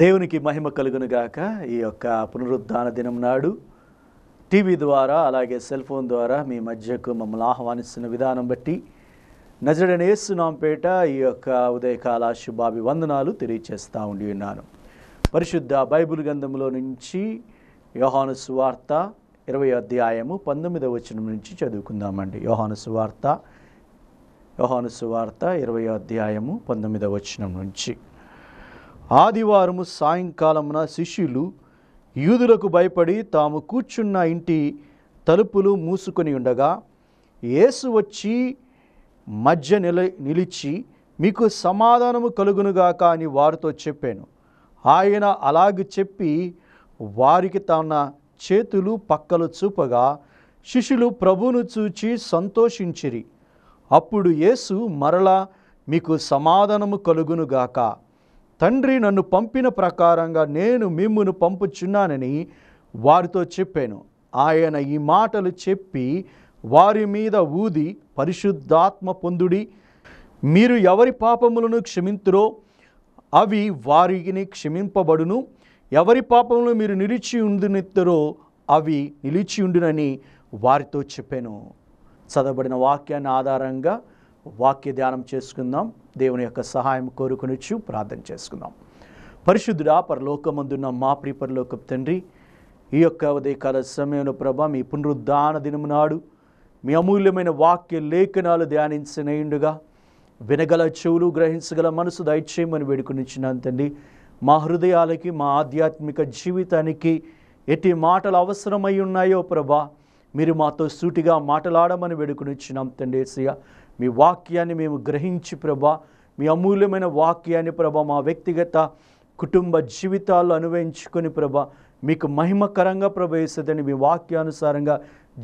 దేవునికి మహిమ కలుగునుగాక ఈ యొక్క పునరుద్ధాన దినం నాడు టీవీ ద్వారా అలాగే సెల్ ఫోన్ ద్వారా మీ మధ్యకు మమ్మల్ని ఆహ్వానిస్తున్న విధానం బట్టి నజడనేస్తున్నాంపేట ఈ యొక్క ఉదయకాల శుభాభివందనాలు తెలియచేస్తూ ఉండి ఉన్నాను పరిశుద్ధ బైబిల్ గంధంలో నుంచి యోహాను సువార్త ఇరవై అధ్యాయము పంతొమ్మిదవ వచనం నుంచి చదువుకుందామండి యోహాను సువార్త యోహాను సువార్త ఇరవై అధ్యాయము పంతొమ్మిదవ వచనం నుంచి ఆదివారము సాయంకాలమున శిష్యులు యూదులకు భయపడి తాము కూర్చున్న ఇంటి తలుపులు మూసుకొని ఉండగా యేసు వచ్చి మధ్య నిల నిలిచి మీకు సమాధానము కలుగునుగాక అని వారితో చెప్పాను ఆయన అలాగే చెప్పి వారికి తన చేతులు పక్కలు చూపగా శిష్యులు ప్రభును చూచి సంతోషించిరి అప్పుడు యేసు మరలా మీకు సమాధానము కలుగునుగాక తండ్రి నన్ను పంపిన ప్రకారంగా నేను మిమ్మును పంపుచున్నానని వారితో చెప్పాను ఆయన ఈ మాటలు చెప్పి వారి మీద ఊది పరిశుద్ధాత్మ పొందుడి మీరు ఎవరి పాపములను క్షమింతురో అవి వారిని క్షమింపబడును ఎవరి పాపములు మీరు నిలిచి ఉండునిద్దరో అవి నిలిచి ఉండునని వారితో చెప్పాను చదవబడిన వాక్యాన్ని ఆధారంగా వాక్య ధ్యానం చేసుకుందాం దేవుని యొక్క సహాయం కోరుకునిచ్చు ప్రార్థన చేసుకుందాం పరిశుద్ధుడా పరలోకమందున్న మా పరలోక తండ్రి ఈ యొక్క ఉదయకాల సమయంలో ప్రభ మీ పునరుద్ధాన దినము నాడు మీ అమూల్యమైన వాక్య లేఖనాలు ధ్యానించినయుండుగా వినగల చెవులు గ్రహించగల మనసు దయచేయమని వేడుకునిచ్చినాను తండ్రి మా హృదయాలకి మా ఆధ్యాత్మిక జీవితానికి ఎట్టి మాటలు అవసరమై ఉన్నాయో ప్రభా మీరు మాతో సూటిగా మాట్లాడమని వేడుకునిచ్చినాం తండ్రి మీ వాక్యాన్ని మేము గ్రహించి ప్రభా మీ అమూల్యమైన వాక్యాన్ని ప్రభా మా వ్యక్తిగత కుటుంబ జీవితాలు అనువయించుకొని ప్రభ మీకు మహిమకరంగా ప్రభవిస్తుందని మీ వాక్యానుసారంగా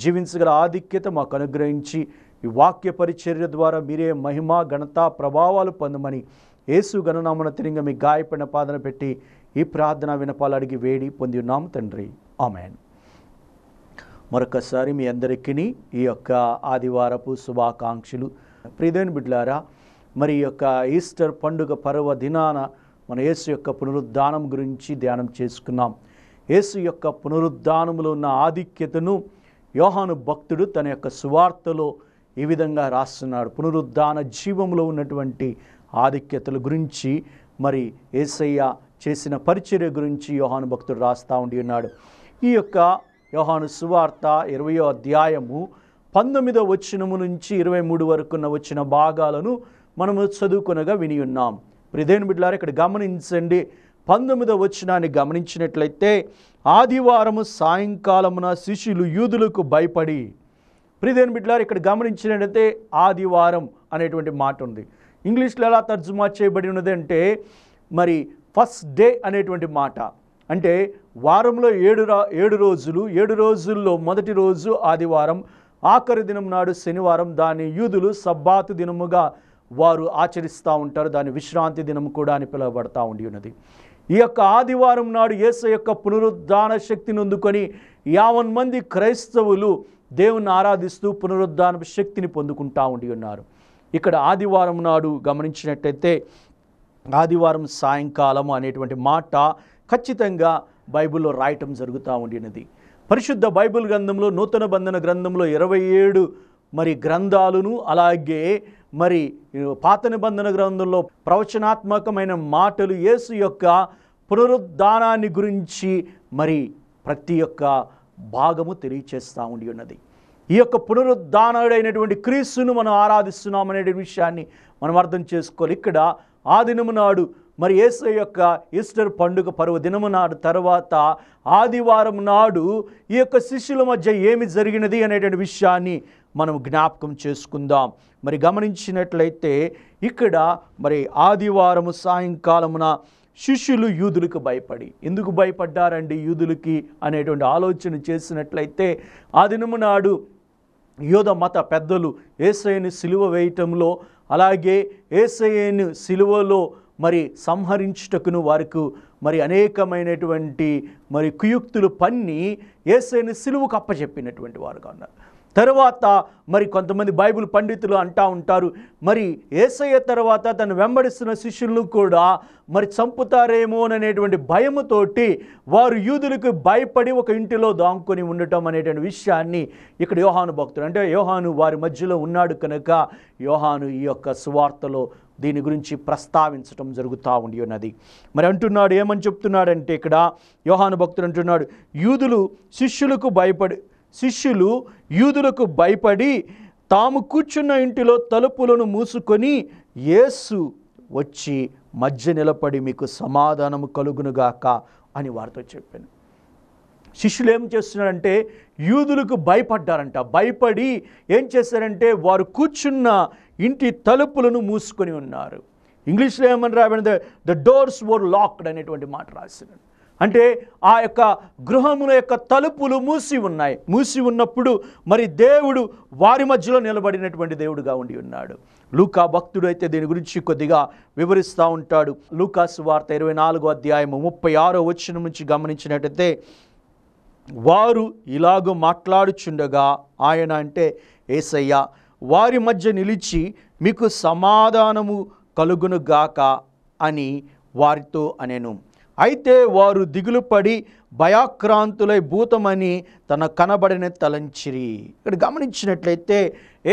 జీవించగల ఆధిక్యత మాకు అనుగ్రహించి ఈ వాక్య పరిచర్య ద్వారా మీరే మహిమ ఘనత ప్రభావాలు పొందమని యేసు గణనామన తిరిగి మీ గాయపడిన పాదన పెట్టి ఈ ప్రార్థన వినపాలు అడిగి వేడి పొంది ఉన్నాము తండ్రి ఆమెన్ మరొకసారి మీ అందరికీ ఈ యొక్క ఆదివారపు శుభాకాంక్షలు ప్రియదేని బిడ్లారా మరి యొక్క ఈస్టర్ పండుగ పర్వ దినాన మన యేసు యొక్క పునరుద్ధానం గురించి ధ్యానం చేసుకున్నాం యేసు యొక్క పునరుద్ధానంలో ఉన్న ఆధిక్యతను యోహాను భక్తుడు తన యొక్క సువార్తలో ఈ విధంగా రాస్తున్నాడు పునరుద్ధాన జీవంలో ఉన్నటువంటి ఆధిక్యతల గురించి మరి ఏసయ్య చేసిన పరిచర్య గురించి యోహాను భక్తుడు రాస్తూ ఉండి ఉన్నాడు ఈ యొక్క యోహాను సువార్త ఇరవయో అధ్యాయము పంతొమ్మిదో వచ్చినము నుంచి ఇరవై మూడు వరకున్న వచ్చిన భాగాలను మనము చదువుకునగా విని ఉన్నాం ప్రిదేని బిడ్లారు ఇక్కడ గమనించండి పంతొమ్మిదో వచ్చినాన్ని గమనించినట్లయితే ఆదివారము సాయంకాలమున శిష్యులు యూదులకు భయపడి ప్రిదేని బిడ్లారు ఇక్కడ గమనించినట్లయితే ఆదివారం అనేటువంటి మాట ఉంది ఇంగ్లీష్లో ఎలా తర్జుమా చేయబడి ఉన్నది అంటే మరి ఫస్ట్ డే అనేటువంటి మాట అంటే వారంలో ఏడు రా ఏడు రోజులు ఏడు రోజుల్లో మొదటి రోజు ఆదివారం ఆఖరి దినం నాడు శనివారం దాని యూదులు సబ్బాతు దినముగా వారు ఆచరిస్తూ ఉంటారు దాని విశ్రాంతి దినం కూడా అని పిలువబడతా ఉండి ఉన్నది ఈ యొక్క ఆదివారం నాడు యేసు యొక్క పునరుద్ధాన శక్తిని అందుకొని యావన్ మంది క్రైస్తవులు దేవుని ఆరాధిస్తూ పునరుద్ధాన శక్తిని పొందుకుంటా ఉండి ఉన్నారు ఇక్కడ ఆదివారం నాడు గమనించినట్టయితే ఆదివారం సాయంకాలం అనేటువంటి మాట ఖచ్చితంగా బైబిల్లో రాయటం జరుగుతూ ఉండినది పరిశుద్ధ బైబిల్ గ్రంథంలో నూతన బంధన గ్రంథంలో ఇరవై ఏడు మరి గ్రంథాలను అలాగే మరి పాత నిబంధన గ్రంథంలో ప్రవచనాత్మకమైన మాటలు యేసు యొక్క పునరుద్ధానాన్ని గురించి మరి ప్రతి ఒక్క భాగము తెలియచేస్తూ ఉండి ఉన్నది ఈ యొక్క పునరుద్ధానుడైనటువంటి క్రీస్తును మనం ఆరాధిస్తున్నామనే విషయాన్ని మనం అర్థం చేసుకోవాలి ఇక్కడ ఆదినము నాడు మరి యేసు యొక్క ఈస్టర్ పండుగ పర్వదినము నాడు తర్వాత ఆదివారం నాడు ఈ యొక్క శిష్యుల మధ్య ఏమి జరిగినది అనేటువంటి విషయాన్ని మనం జ్ఞాపకం చేసుకుందాం మరి గమనించినట్లయితే ఇక్కడ మరి ఆదివారం సాయంకాలమున శిష్యులు యూదులకు భయపడి ఎందుకు భయపడ్డారండి యూదులకి అనేటువంటి ఆలోచన చేసినట్లయితే ఆ దినము నాడు యోధ మత పెద్దలు ఏసైని సిలువ వేయటంలో అలాగే ఏసైని సిలువలో మరి సంహరించుటకును వారికి మరి అనేకమైనటువంటి మరి కుయుక్తులు పన్ని ఏసైన సిలువుకు అప్పచెప్పినటువంటి వారుగా ఉన్నారు తరువాత మరి కొంతమంది బైబిల్ పండితులు అంటా ఉంటారు మరి ఏసయ్య తర్వాత తను వెంబడిస్తున్న శిష్యులను కూడా మరి చంపుతారేమో అనేటువంటి భయముతోటి వారు యూదులకు భయపడి ఒక ఇంటిలో దాంకొని ఉండటం అనేటువంటి విషయాన్ని ఇక్కడ యోహాను భక్తుడు అంటే యోహాను వారి మధ్యలో ఉన్నాడు కనుక యోహాను ఈ యొక్క సువార్తలో దీని గురించి ప్రస్తావించటం జరుగుతూ ఉండి ఉన్నది మరి అంటున్నాడు ఏమని చెప్తున్నాడంటే ఇక్కడ యోహాను భక్తుడు అంటున్నాడు యూదులు శిష్యులకు భయపడి శిష్యులు యూదులకు భయపడి తాము కూర్చున్న ఇంటిలో తలుపులను మూసుకొని యేసు వచ్చి మధ్య నిలబడి మీకు సమాధానము కలుగునుగాక అని వారితో చెప్పాను శిష్యులు ఏం చేస్తున్నారంటే యూదులకు భయపడ్డారంట భయపడి ఏం చేశారంటే వారు కూర్చున్న ఇంటి తలుపులను మూసుకొని ఉన్నారు ఇంగ్లీష్లో ఏమని రాబడింది ద డోర్స్ వర్ లాక్డ్ అనేటువంటి మాట రాసినాడు అంటే ఆ యొక్క గృహముల యొక్క తలుపులు మూసి ఉన్నాయి మూసి ఉన్నప్పుడు మరి దేవుడు వారి మధ్యలో నిలబడినటువంటి దేవుడుగా ఉండి ఉన్నాడు లూకా భక్తుడు అయితే దీని గురించి కొద్దిగా వివరిస్తూ ఉంటాడు లూకాసు వార్త ఇరవై నాలుగో అధ్యాయము ముప్పై ఆరో వచ్చిన నుంచి గమనించినట్టయితే వారు ఇలాగ మాట్లాడుచుండగా ఆయన అంటే ఏసయ్య వారి మధ్య నిలిచి మీకు సమాధానము కలుగునుగాక అని వారితో అనేను అయితే వారు దిగులు పడి భయాక్రాంతులై భూతమని తన కనబడిన తలంచిరి ఇక్కడ గమనించినట్లయితే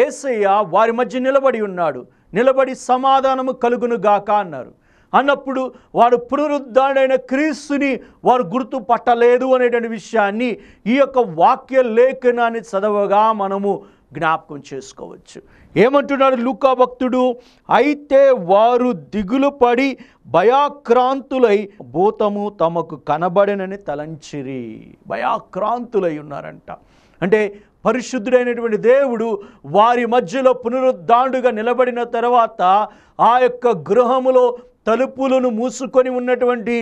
ఏసయ్య వారి మధ్య నిలబడి ఉన్నాడు నిలబడి సమాధానము కలుగును గాక అన్నారు అన్నప్పుడు వారు పునరుద్ధాడైన క్రీస్తుని వారు గుర్తు పట్టలేదు అనేటువంటి విషయాన్ని ఈ యొక్క వాక్య లేఖనాన్ని చదవగా మనము జ్ఞాపకం చేసుకోవచ్చు ఏమంటున్నాడు లూకా భక్తుడు అయితే వారు దిగులు పడి భయాక్రాంతులై భూతము తమకు కనబడినని తలంచిరి భయాక్రాంతులై ఉన్నారంట అంటే పరిశుద్ధుడైనటువంటి దేవుడు వారి మధ్యలో పునరుద్ధాండుగా నిలబడిన తర్వాత ఆ యొక్క గృహములో తలుపులను మూసుకొని ఉన్నటువంటి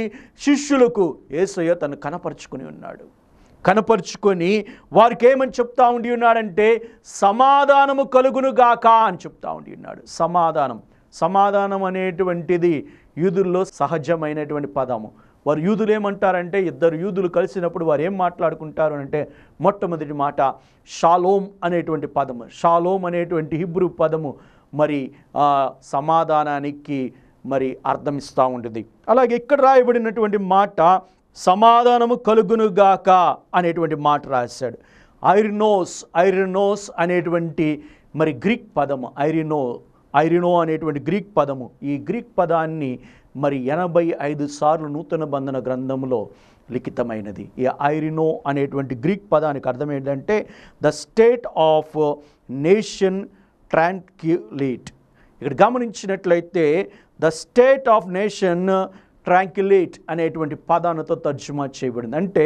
శిష్యులకు ఏసయ్య తను కనపరుచుకుని ఉన్నాడు కనపరుచుకొని వారికి ఏమని చెప్తా ఉండి ఉన్నాడంటే సమాధానము కలుగునుగాక అని చెప్తా ఉండి ఉన్నాడు సమాధానం సమాధానం అనేటువంటిది యూదుల్లో సహజమైనటువంటి పదము వారు యూదులు ఏమంటారంటే ఇద్దరు యూదులు కలిసినప్పుడు వారు ఏం మాట్లాడుకుంటారు అంటే మొట్టమొదటి మాట షాలోమ్ అనేటువంటి పదము షాలోమ్ అనేటువంటి హిబ్రూ పదము మరి సమాధానానికి మరి అర్థం ఇస్తూ ఉంటుంది అలాగే ఇక్కడ రాయబడినటువంటి మాట సమాధానము కలుగునుగాక అనేటువంటి మాట రాశాడు ఐరినోస్ ఐరినోస్ అనేటువంటి మరి గ్రీక్ పదము ఐరినో ఐరినో అనేటువంటి గ్రీక్ పదము ఈ గ్రీక్ పదాన్ని మరి ఎనభై ఐదు సార్లు నూతన బంధన గ్రంథంలో లిఖితమైనది ఈ ఐరినో అనేటువంటి గ్రీక్ పదానికి అర్థం ఏంటంటే the state of nation tranquillate ఇక్కడ గమనించినట్లయితే the state of nation tranquillate అనేటువంటి పదానతో తర్జుమా చేయబడింది అంటే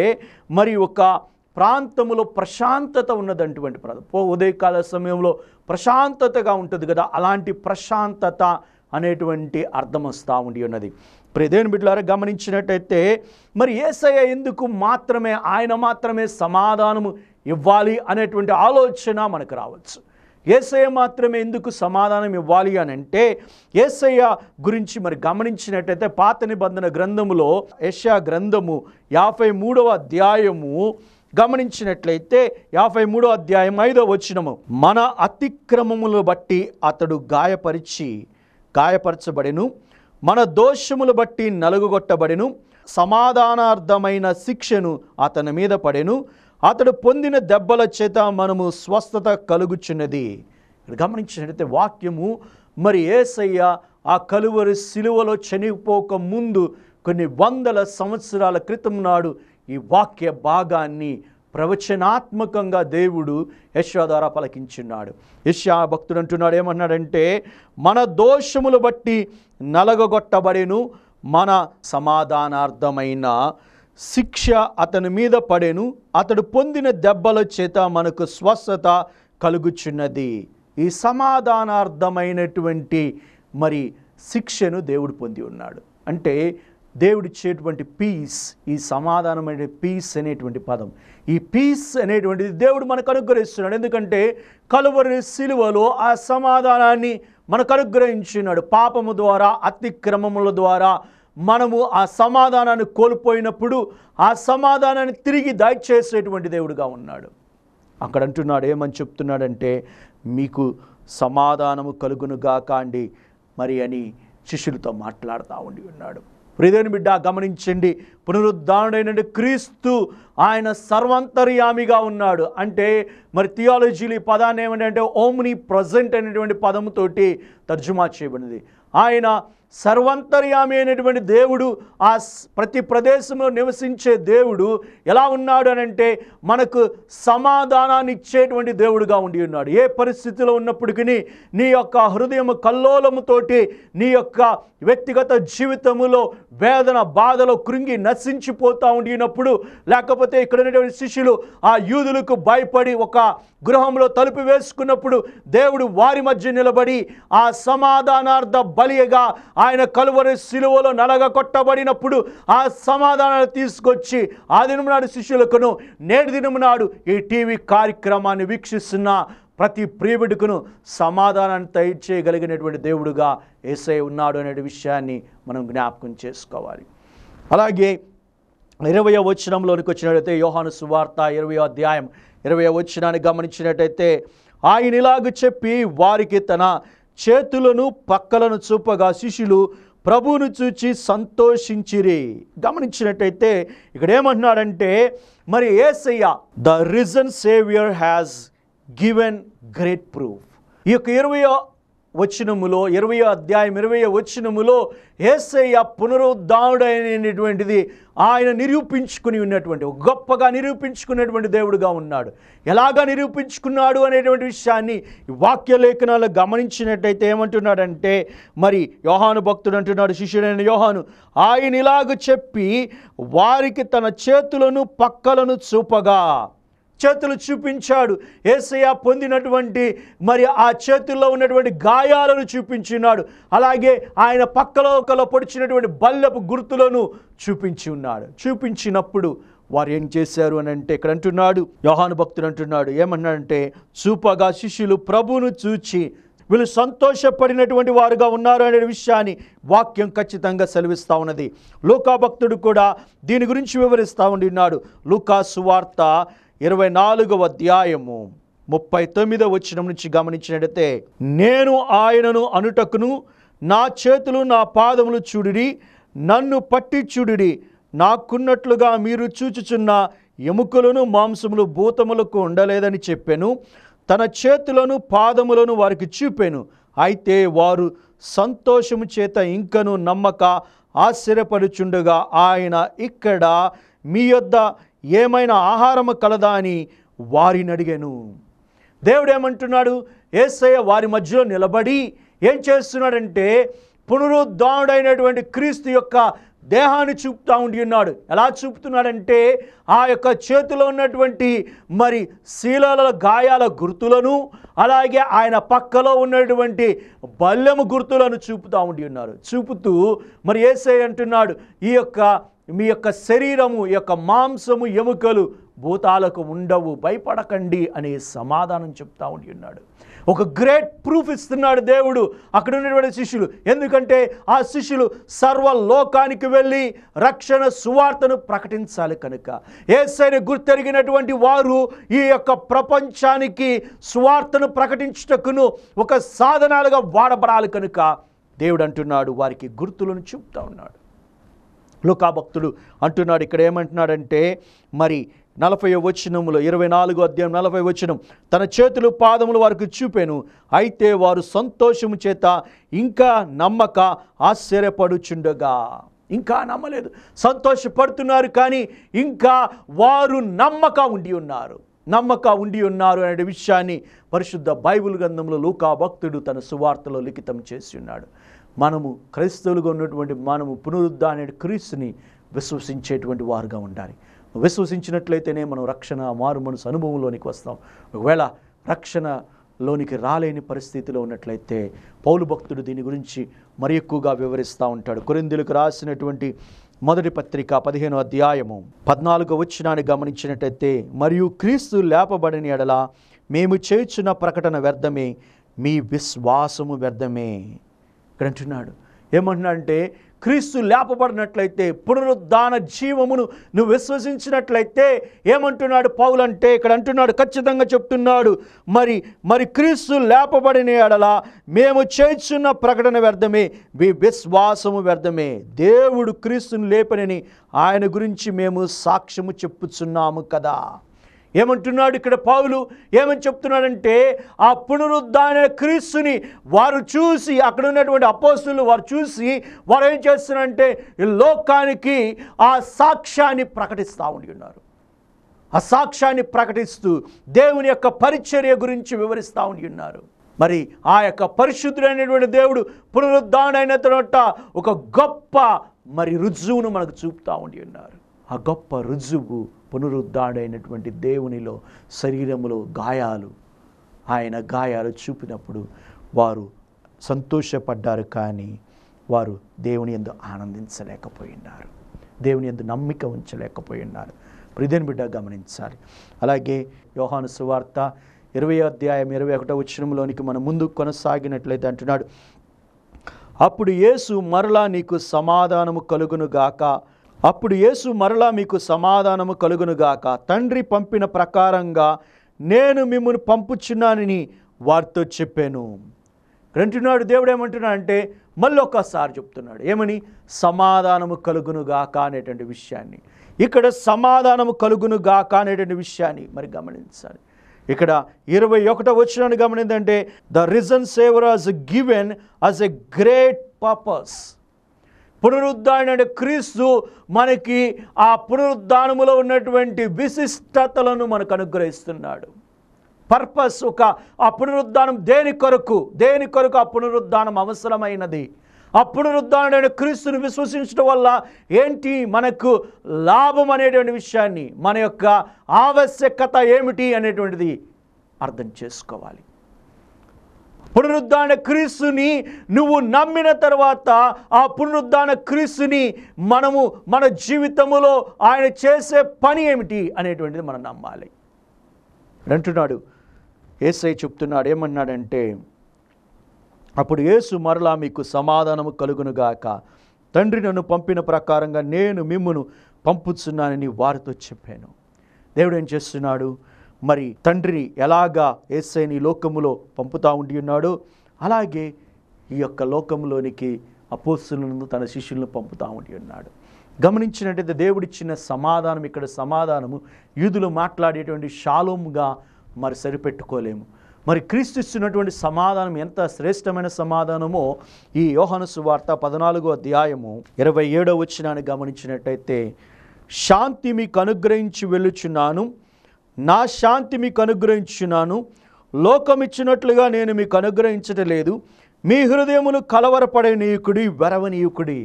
మరి ఒక ప్రాంతములో ప్రశాంతత ఉన్నదంటువంటి ప్రాంతం ఉదయకాల సమయంలో ప్రశాంతతగా ఉంటుంది కదా అలాంటి ప్రశాంతత అనేటువంటి అర్థం వస్తూ ఉండి ఉన్నది ప్రదేని బిడ్డలారా గమనించినట్టయితే మరి ఏసయ ఎందుకు మాత్రమే ఆయన మాత్రమే సమాధానము ఇవ్వాలి అనేటువంటి ఆలోచన మనకు రావచ్చు ఏసయ్య మాత్రమే ఎందుకు సమాధానం ఇవ్వాలి అని అంటే ఏసయ్య గురించి మరి గమనించినట్టయితే పాత నిబంధన గ్రంథములో యశా గ్రంథము యాభై మూడవ అధ్యాయము గమనించినట్లయితే యాభై మూడో అధ్యాయం ఐదో వచ్చినము మన అతిక్రమములు బట్టి అతడు గాయపరిచి గాయపరచబడెను మన దోషములు బట్టి నలుగుగొట్టబడెను సమాధానార్థమైన శిక్షను అతని మీద పడెను అతడు పొందిన దెబ్బల చేత మనము స్వస్థత కలుగుచున్నది గమనించినట్లయితే వాక్యము మరి ఏసయ్య ఆ కలువరి సిలువలో చనిపోక ముందు కొన్ని వందల సంవత్సరాల క్రితం నాడు ఈ వాక్య భాగాన్ని ప్రవచనాత్మకంగా దేవుడు యశ్వా ద్వారా పలకించున్నాడు యశ్యా భక్తుడు అంటున్నాడు ఏమన్నాడంటే మన దోషములు బట్టి నలగొట్టబడేను మన సమాధానార్థమైన శిక్ష అతని మీద పడేను అతడు పొందిన దెబ్బల చేత మనకు స్వస్థత కలుగుచున్నది ఈ సమాధానార్థమైనటువంటి మరి శిక్షను దేవుడు పొంది ఉన్నాడు అంటే దేవుడిచ్చేటువంటి పీస్ ఈ సమాధానమైన పీస్ అనేటువంటి పదం ఈ పీస్ అనేటువంటిది దేవుడు మనకు అనుగ్రహిస్తున్నాడు ఎందుకంటే కలువరి సిలువలో ఆ సమాధానాన్ని మనకు అనుగ్రహించినాడు పాపము ద్వారా అతిక్రమముల ద్వారా మనము ఆ సమాధానాన్ని కోల్పోయినప్పుడు ఆ సమాధానాన్ని తిరిగి దయచేసేటువంటి దేవుడుగా ఉన్నాడు అక్కడ అంటున్నాడు ఏమని చెప్తున్నాడంటే మీకు సమాధానము కలుగును కాండి మరి అని శిష్యులతో మాట్లాడుతూ ఉండి ఉన్నాడు ప్రియదేని బిడ్డ గమనించండి పునరుద్ధానుడైన క్రీస్తు ఆయన సర్వంతర్యామిగా ఉన్నాడు అంటే మరి థియాలజీలో ఈ పదాన్ని ఏమంటే ఓమ్ని ప్రజెంట్ అనేటువంటి పదముతోటి తర్జుమా చేయబడింది ఆయన సర్వంతర్యామి అయినటువంటి దేవుడు ఆ ప్రతి ప్రదేశంలో నివసించే దేవుడు ఎలా ఉన్నాడు అనంటే మనకు సమాధానాన్ని ఇచ్చేటువంటి దేవుడుగా ఉండి ఉన్నాడు ఏ పరిస్థితిలో ఉన్నప్పటికీ నీ యొక్క హృదయం కల్లోలముతోటి నీ యొక్క వ్యక్తిగత జీవితములో వేదన బాధలో కృంగి నశించిపోతూ ఉండినప్పుడు లేకపోతే ఇక్కడ ఉన్నటువంటి శిష్యులు ఆ యూదులకు భయపడి ఒక గృహంలో తలుపు వేసుకున్నప్పుడు దేవుడు వారి మధ్య నిలబడి ఆ సమాధానార్థ బలియగా ఆయన కలువరి సిలువలో నలగ కొట్టబడినప్పుడు ఆ సమాధానాలు తీసుకొచ్చి ఆ దినం నాడు శిష్యులకును నేటి దినం నాడు ఈ టీవీ కార్యక్రమాన్ని వీక్షిస్తున్న ప్రతి ప్రియబిడుకును సమాధానాన్ని దయచేయగలిగినటువంటి దేవుడుగా ఏసై ఉన్నాడు అనే విషయాన్ని మనం జ్ఞాపకం చేసుకోవాలి అలాగే ఇరవై వచనంలోనికి వచ్చినట్లయితే యోహాను సువార్త ఇరవై అధ్యాయం ఇరవై వచనాన్ని గమనించినట్టయితే ఆయన ఇలాగ చెప్పి వారికి తన చేతులను పక్కలను చూపగా శిష్యులు ప్రభువును చూచి సంతోషించిరి గమనించినట్టయితే ఇక్కడ ఏమంటున్నాడంటే మరి Yesayya the risen saviour has given great proof ఈ యొక్క ఇరవయో వచ్చినములో ఇరవై అధ్యాయం ఇరవై వచ్చినములో ఏసయ్య పునరుద్ధానుడైనటువంటిది ఆయన నిరూపించుకుని ఉన్నటువంటి గొప్పగా నిరూపించుకున్నటువంటి దేవుడుగా ఉన్నాడు ఎలాగా నిరూపించుకున్నాడు అనేటువంటి విషయాన్ని వాక్యలేఖనాలు గమనించినట్టయితే ఏమంటున్నాడంటే మరి యోహాను భక్తుడు అంటున్నాడు శిష్యుడైన యోహాను ఆయన ఇలాగ చెప్పి వారికి తన చేతులను పక్కలను చూపగా చేతులు చూపించాడు ఏసయ పొందినటువంటి మరి ఆ చేతుల్లో ఉన్నటువంటి గాయాలను చూపించున్నాడు అలాగే ఆయన పక్కలో ఒకలో పొడిచినటువంటి బల్లపు గుర్తులను చూపించి ఉన్నాడు చూపించినప్పుడు వారు ఏం చేశారు అని అంటే ఇక్కడ అంటున్నాడు యోహాను భక్తుడు అంటున్నాడు ఏమన్నాడంటే చూపగా శిష్యులు ప్రభువును చూచి వీళ్ళు సంతోషపడినటువంటి వారుగా ఉన్నారు అనే విషయాన్ని వాక్యం ఖచ్చితంగా సెలవిస్తూ ఉన్నది లూకా భక్తుడు కూడా దీని గురించి వివరిస్తూ ఉండి ఉన్నాడు లూకా సువార్త ఇరవై నాలుగవ అధ్యాయము ముప్పై తొమ్మిదవ వచ్చిన నుంచి గమనించినట్లయితే నేను ఆయనను అనుటకును నా చేతులు నా పాదములు చూడిరి నన్ను పట్టి చూడిరి నాకున్నట్లుగా మీరు చూచుచున్న ఎముకలను మాంసములు భూతములకు ఉండలేదని చెప్పాను తన చేతులను పాదములను వారికి చూపాను అయితే వారు సంతోషము చేత ఇంకను నమ్మక ఆశ్చర్యపడుచుండగా ఆయన ఇక్కడ మీ యొద్ద ఏమైనా ఆహారము కలదా అని వారిని అడిగాను దేవుడు ఏమంటున్నాడు ఏసయ్య వారి మధ్యలో నిలబడి ఏం చేస్తున్నాడంటే పునరుద్ధానుడైనటువంటి క్రీస్తు యొక్క దేహాన్ని చూపుతూ ఉండి ఉన్నాడు ఎలా చూపుతున్నాడంటే ఆ యొక్క చేతిలో ఉన్నటువంటి మరి శీలల గాయాల గుర్తులను అలాగే ఆయన పక్కలో ఉన్నటువంటి బల్యము గుర్తులను చూపుతూ ఉండి ఉన్నారు చూపుతూ మరి ఏసై అంటున్నాడు ఈ యొక్క మీ యొక్క శరీరము ఈ యొక్క మాంసము ఎముకలు భూతాలకు ఉండవు భయపడకండి అనే సమాధానం చెప్తా ఉండి ఉన్నాడు ఒక గ్రేట్ ప్రూఫ్ ఇస్తున్నాడు దేవుడు అక్కడ ఉన్నటువంటి శిష్యులు ఎందుకంటే ఆ శిష్యులు సర్వలోకానికి వెళ్ళి రక్షణ సువార్తను ప్రకటించాలి కనుక ఏసైన గుర్తెరిగినటువంటి వారు ఈ యొక్క ప్రపంచానికి సువార్తను ప్రకటించుటకును ఒక సాధనాలుగా వాడబడాలి కనుక దేవుడు అంటున్నాడు వారికి గుర్తులను చెప్తా ఉన్నాడు లుకా భక్తుడు అంటున్నాడు ఇక్కడ ఏమంటున్నాడంటే మరి నలభై వచనములు ఇరవై నాలుగు అధ్యాయం నలభై వచనం తన చేతులు పాదములు వారికి చూపాను అయితే వారు సంతోషము చేత ఇంకా నమ్మక ఆశ్చర్యపడుచుండగా ఇంకా నమ్మలేదు సంతోషపడుతున్నారు కానీ ఇంకా వారు నమ్మక ఉండి ఉన్నారు నమ్మక ఉండి ఉన్నారు అనే విషయాన్ని పరిశుద్ధ బైబిల్ గ్రంథంలో లూకా భక్తుడు తన సువార్తలో లిఖితం చేసి ఉన్నాడు మనము క్రైస్తవులుగా ఉన్నటువంటి మనము అనే క్రీస్తుని విశ్వసించేటువంటి వారుగా ఉండాలి విశ్వసించినట్లయితేనే మనం రక్షణ మారు మనసు అనుభవంలోనికి వస్తాం ఒకవేళ రక్షణలోనికి రాలేని పరిస్థితిలో ఉన్నట్లయితే పౌలు భక్తుడు దీని గురించి మరి ఎక్కువగా వివరిస్తూ ఉంటాడు కొరిందులకు రాసినటువంటి మొదటి పత్రిక పదిహేను అధ్యాయము పద్నాలుగో వచ్చినాన్ని గమనించినట్టయితే మరియు క్రీస్తు లేపబడిన ఎడల మేము చేర్చిన ప్రకటన వ్యర్థమే మీ విశ్వాసము వ్యర్థమే ఇక్కడ అంటున్నాడు ఏమంటున్నాడంటే క్రీస్తు లేపబడినట్లయితే పునరుద్ధాన జీవమును నువ్వు విశ్వసించినట్లయితే ఏమంటున్నాడు పౌలంటే ఇక్కడ అంటున్నాడు ఖచ్చితంగా చెప్తున్నాడు మరి మరి క్రీస్తు లేపబడిన ఎడలా మేము చేస్తున్న ప్రకటన వ్యర్థమే మీ విశ్వాసము వ్యర్థమే దేవుడు క్రీస్తుని లేపనని ఆయన గురించి మేము సాక్ష్యము చెప్పుచున్నాము కదా ఏమంటున్నాడు ఇక్కడ పావులు ఏమని చెప్తున్నాడంటే ఆ పునరుద్ధాన క్రీస్తుని వారు చూసి అక్కడ ఉన్నటువంటి అపోస్తులు వారు చూసి వారు ఏం చేస్తున్నారంటే ఈ లోకానికి ఆ సాక్ష్యాన్ని ప్రకటిస్తూ ఉండి ఉన్నారు ఆ సాక్ష్యాన్ని ప్రకటిస్తూ దేవుని యొక్క పరిచర్య గురించి వివరిస్తూ ఉండి ఉన్నారు మరి ఆ యొక్క పరిశుద్ధుడైనటువంటి దేవుడు పునరుద్ధానైన తర్వాత ఒక గొప్ప మరి రుజువును మనకు చూపుతూ ఉండి ఉన్నారు ఆ గొప్ప రుజువు పునరుద్ధాడైనటువంటి దేవునిలో శరీరంలో గాయాలు ఆయన గాయాలు చూపినప్పుడు వారు సంతోషపడ్డారు కానీ వారు దేవుని ఎందు ఆనందించలేకపోయినారు దేవుని ఎందు నమ్మిక ఉంచలేకపోయినారు ప్రిదేని బిడ్డ గమనించాలి అలాగే యోహాను సువార్త ఇరవై అధ్యాయం ఇరవై ఒకటో వచ్చినంలోనికి మనం ముందు కొనసాగినట్లయితే అంటున్నాడు అప్పుడు యేసు మరలా నీకు సమాధానము కలుగును గాక అప్పుడు యేసు మరలా మీకు సమాధానము కలుగునుగాక తండ్రి పంపిన ప్రకారంగా నేను మిమ్మల్ని పంపుచున్నానని వారితో చెప్పాను అంటున్నాడు దేవుడు ఏమంటున్నాడు అంటే మళ్ళీ ఒక్కసారి చెప్తున్నాడు ఏమని సమాధానము కలుగునుగాక అనేటువంటి విషయాన్ని ఇక్కడ సమాధానము కలుగునుగాక అనేటువంటి విషయాన్ని మరి గమనించాలి ఇక్కడ ఇరవై ఒకటో వచ్చినాన్ని గమనిందంటే the risen saviour has given as a great purpose పునరుద్ధానుడు క్రీస్తు మనకి ఆ పునరుద్ధానములో ఉన్నటువంటి విశిష్టతలను మనకు అనుగ్రహిస్తున్నాడు పర్పస్ ఒక ఆ పునరుద్ధానం దేని కొరకు దేని కొరకు ఆ పునరుద్ధానం అవసరమైనది ఆ పునరుద్ధానుడైన క్రీస్తుని విశ్వసించడం వల్ల ఏంటి మనకు లాభం అనేటువంటి విషయాన్ని మన యొక్క ఆవశ్యకత ఏమిటి అనేటువంటిది అర్థం చేసుకోవాలి పునరుద్ధాన క్రీస్తుని నువ్వు నమ్మిన తర్వాత ఆ పునరుద్ధాన క్రీస్తుని మనము మన జీవితములో ఆయన చేసే పని ఏమిటి అనేటువంటిది మనం నమ్మాలి అంటున్నాడు ఏసై చెప్తున్నాడు ఏమన్నాడంటే అప్పుడు ఏసు మరలా మీకు సమాధానము కలుగునుగాక తండ్రి నన్ను పంపిన ప్రకారంగా నేను మిమ్మును పంపుతున్నానని వారితో చెప్పాను దేవుడు ఏం చేస్తున్నాడు మరి తండ్రి ఎలాగా ఏసైని లోకములో పంపుతూ ఉండి ఉన్నాడో అలాగే ఈ యొక్క లోకంలోనికి అపోస్తులను తన శిష్యులను పంపుతూ ఉండి ఉన్నాడు గమనించినట్టయితే దేవుడిచ్చిన సమాధానం ఇక్కడ సమాధానము యూదులు మాట్లాడేటువంటి షాలోముగా మరి సరిపెట్టుకోలేము మరి క్రీస్తు ఇస్తున్నటువంటి సమాధానం ఎంత శ్రేష్టమైన సమాధానమో ఈ యోహనసు వార్త పద్నాలుగో అధ్యాయము ఇరవై ఏడో వచ్చినాన్ని గమనించినట్టయితే శాంతి మీకు అనుగ్రహించి వెళ్ళుచున్నాను నా శాంతి మీకు అనుగ్రహించున్నాను లోకం ఇచ్చినట్లుగా నేను మీకు అనుగ్రహించటం లేదు మీ హృదయమును కలవరపడే నీయుకుడి వెరవనీయుకుడి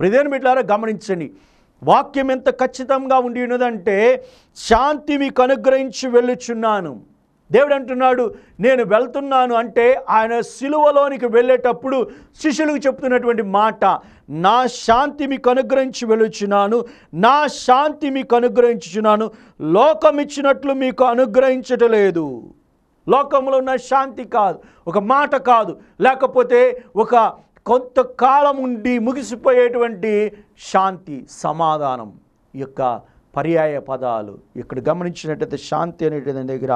ప్రదేని మిట్లారా గమనించండి వాక్యం ఎంత ఖచ్చితంగా ఉండినదంటే శాంతి మీకు అనుగ్రహించి వెళ్ళుచున్నాను దేవుడు అంటున్నాడు నేను వెళ్తున్నాను అంటే ఆయన సిలువలోనికి వెళ్ళేటప్పుడు శిష్యులకు చెప్తున్నటువంటి మాట నా శాంతి మీకు అనుగ్రహించి వెలుచున్నాను నా శాంతి మీకు అనుగ్రహించుచున్నాను లోకం ఇచ్చినట్లు మీకు అనుగ్రహించటలేదు లోకంలో ఉన్న శాంతి కాదు ఒక మాట కాదు లేకపోతే ఒక కొంతకాలం ఉండి ముగిసిపోయేటువంటి శాంతి సమాధానం యొక్క పర్యాయ పదాలు ఇక్కడ గమనించినట్టయితే శాంతి అనేటువంటి దాని దగ్గర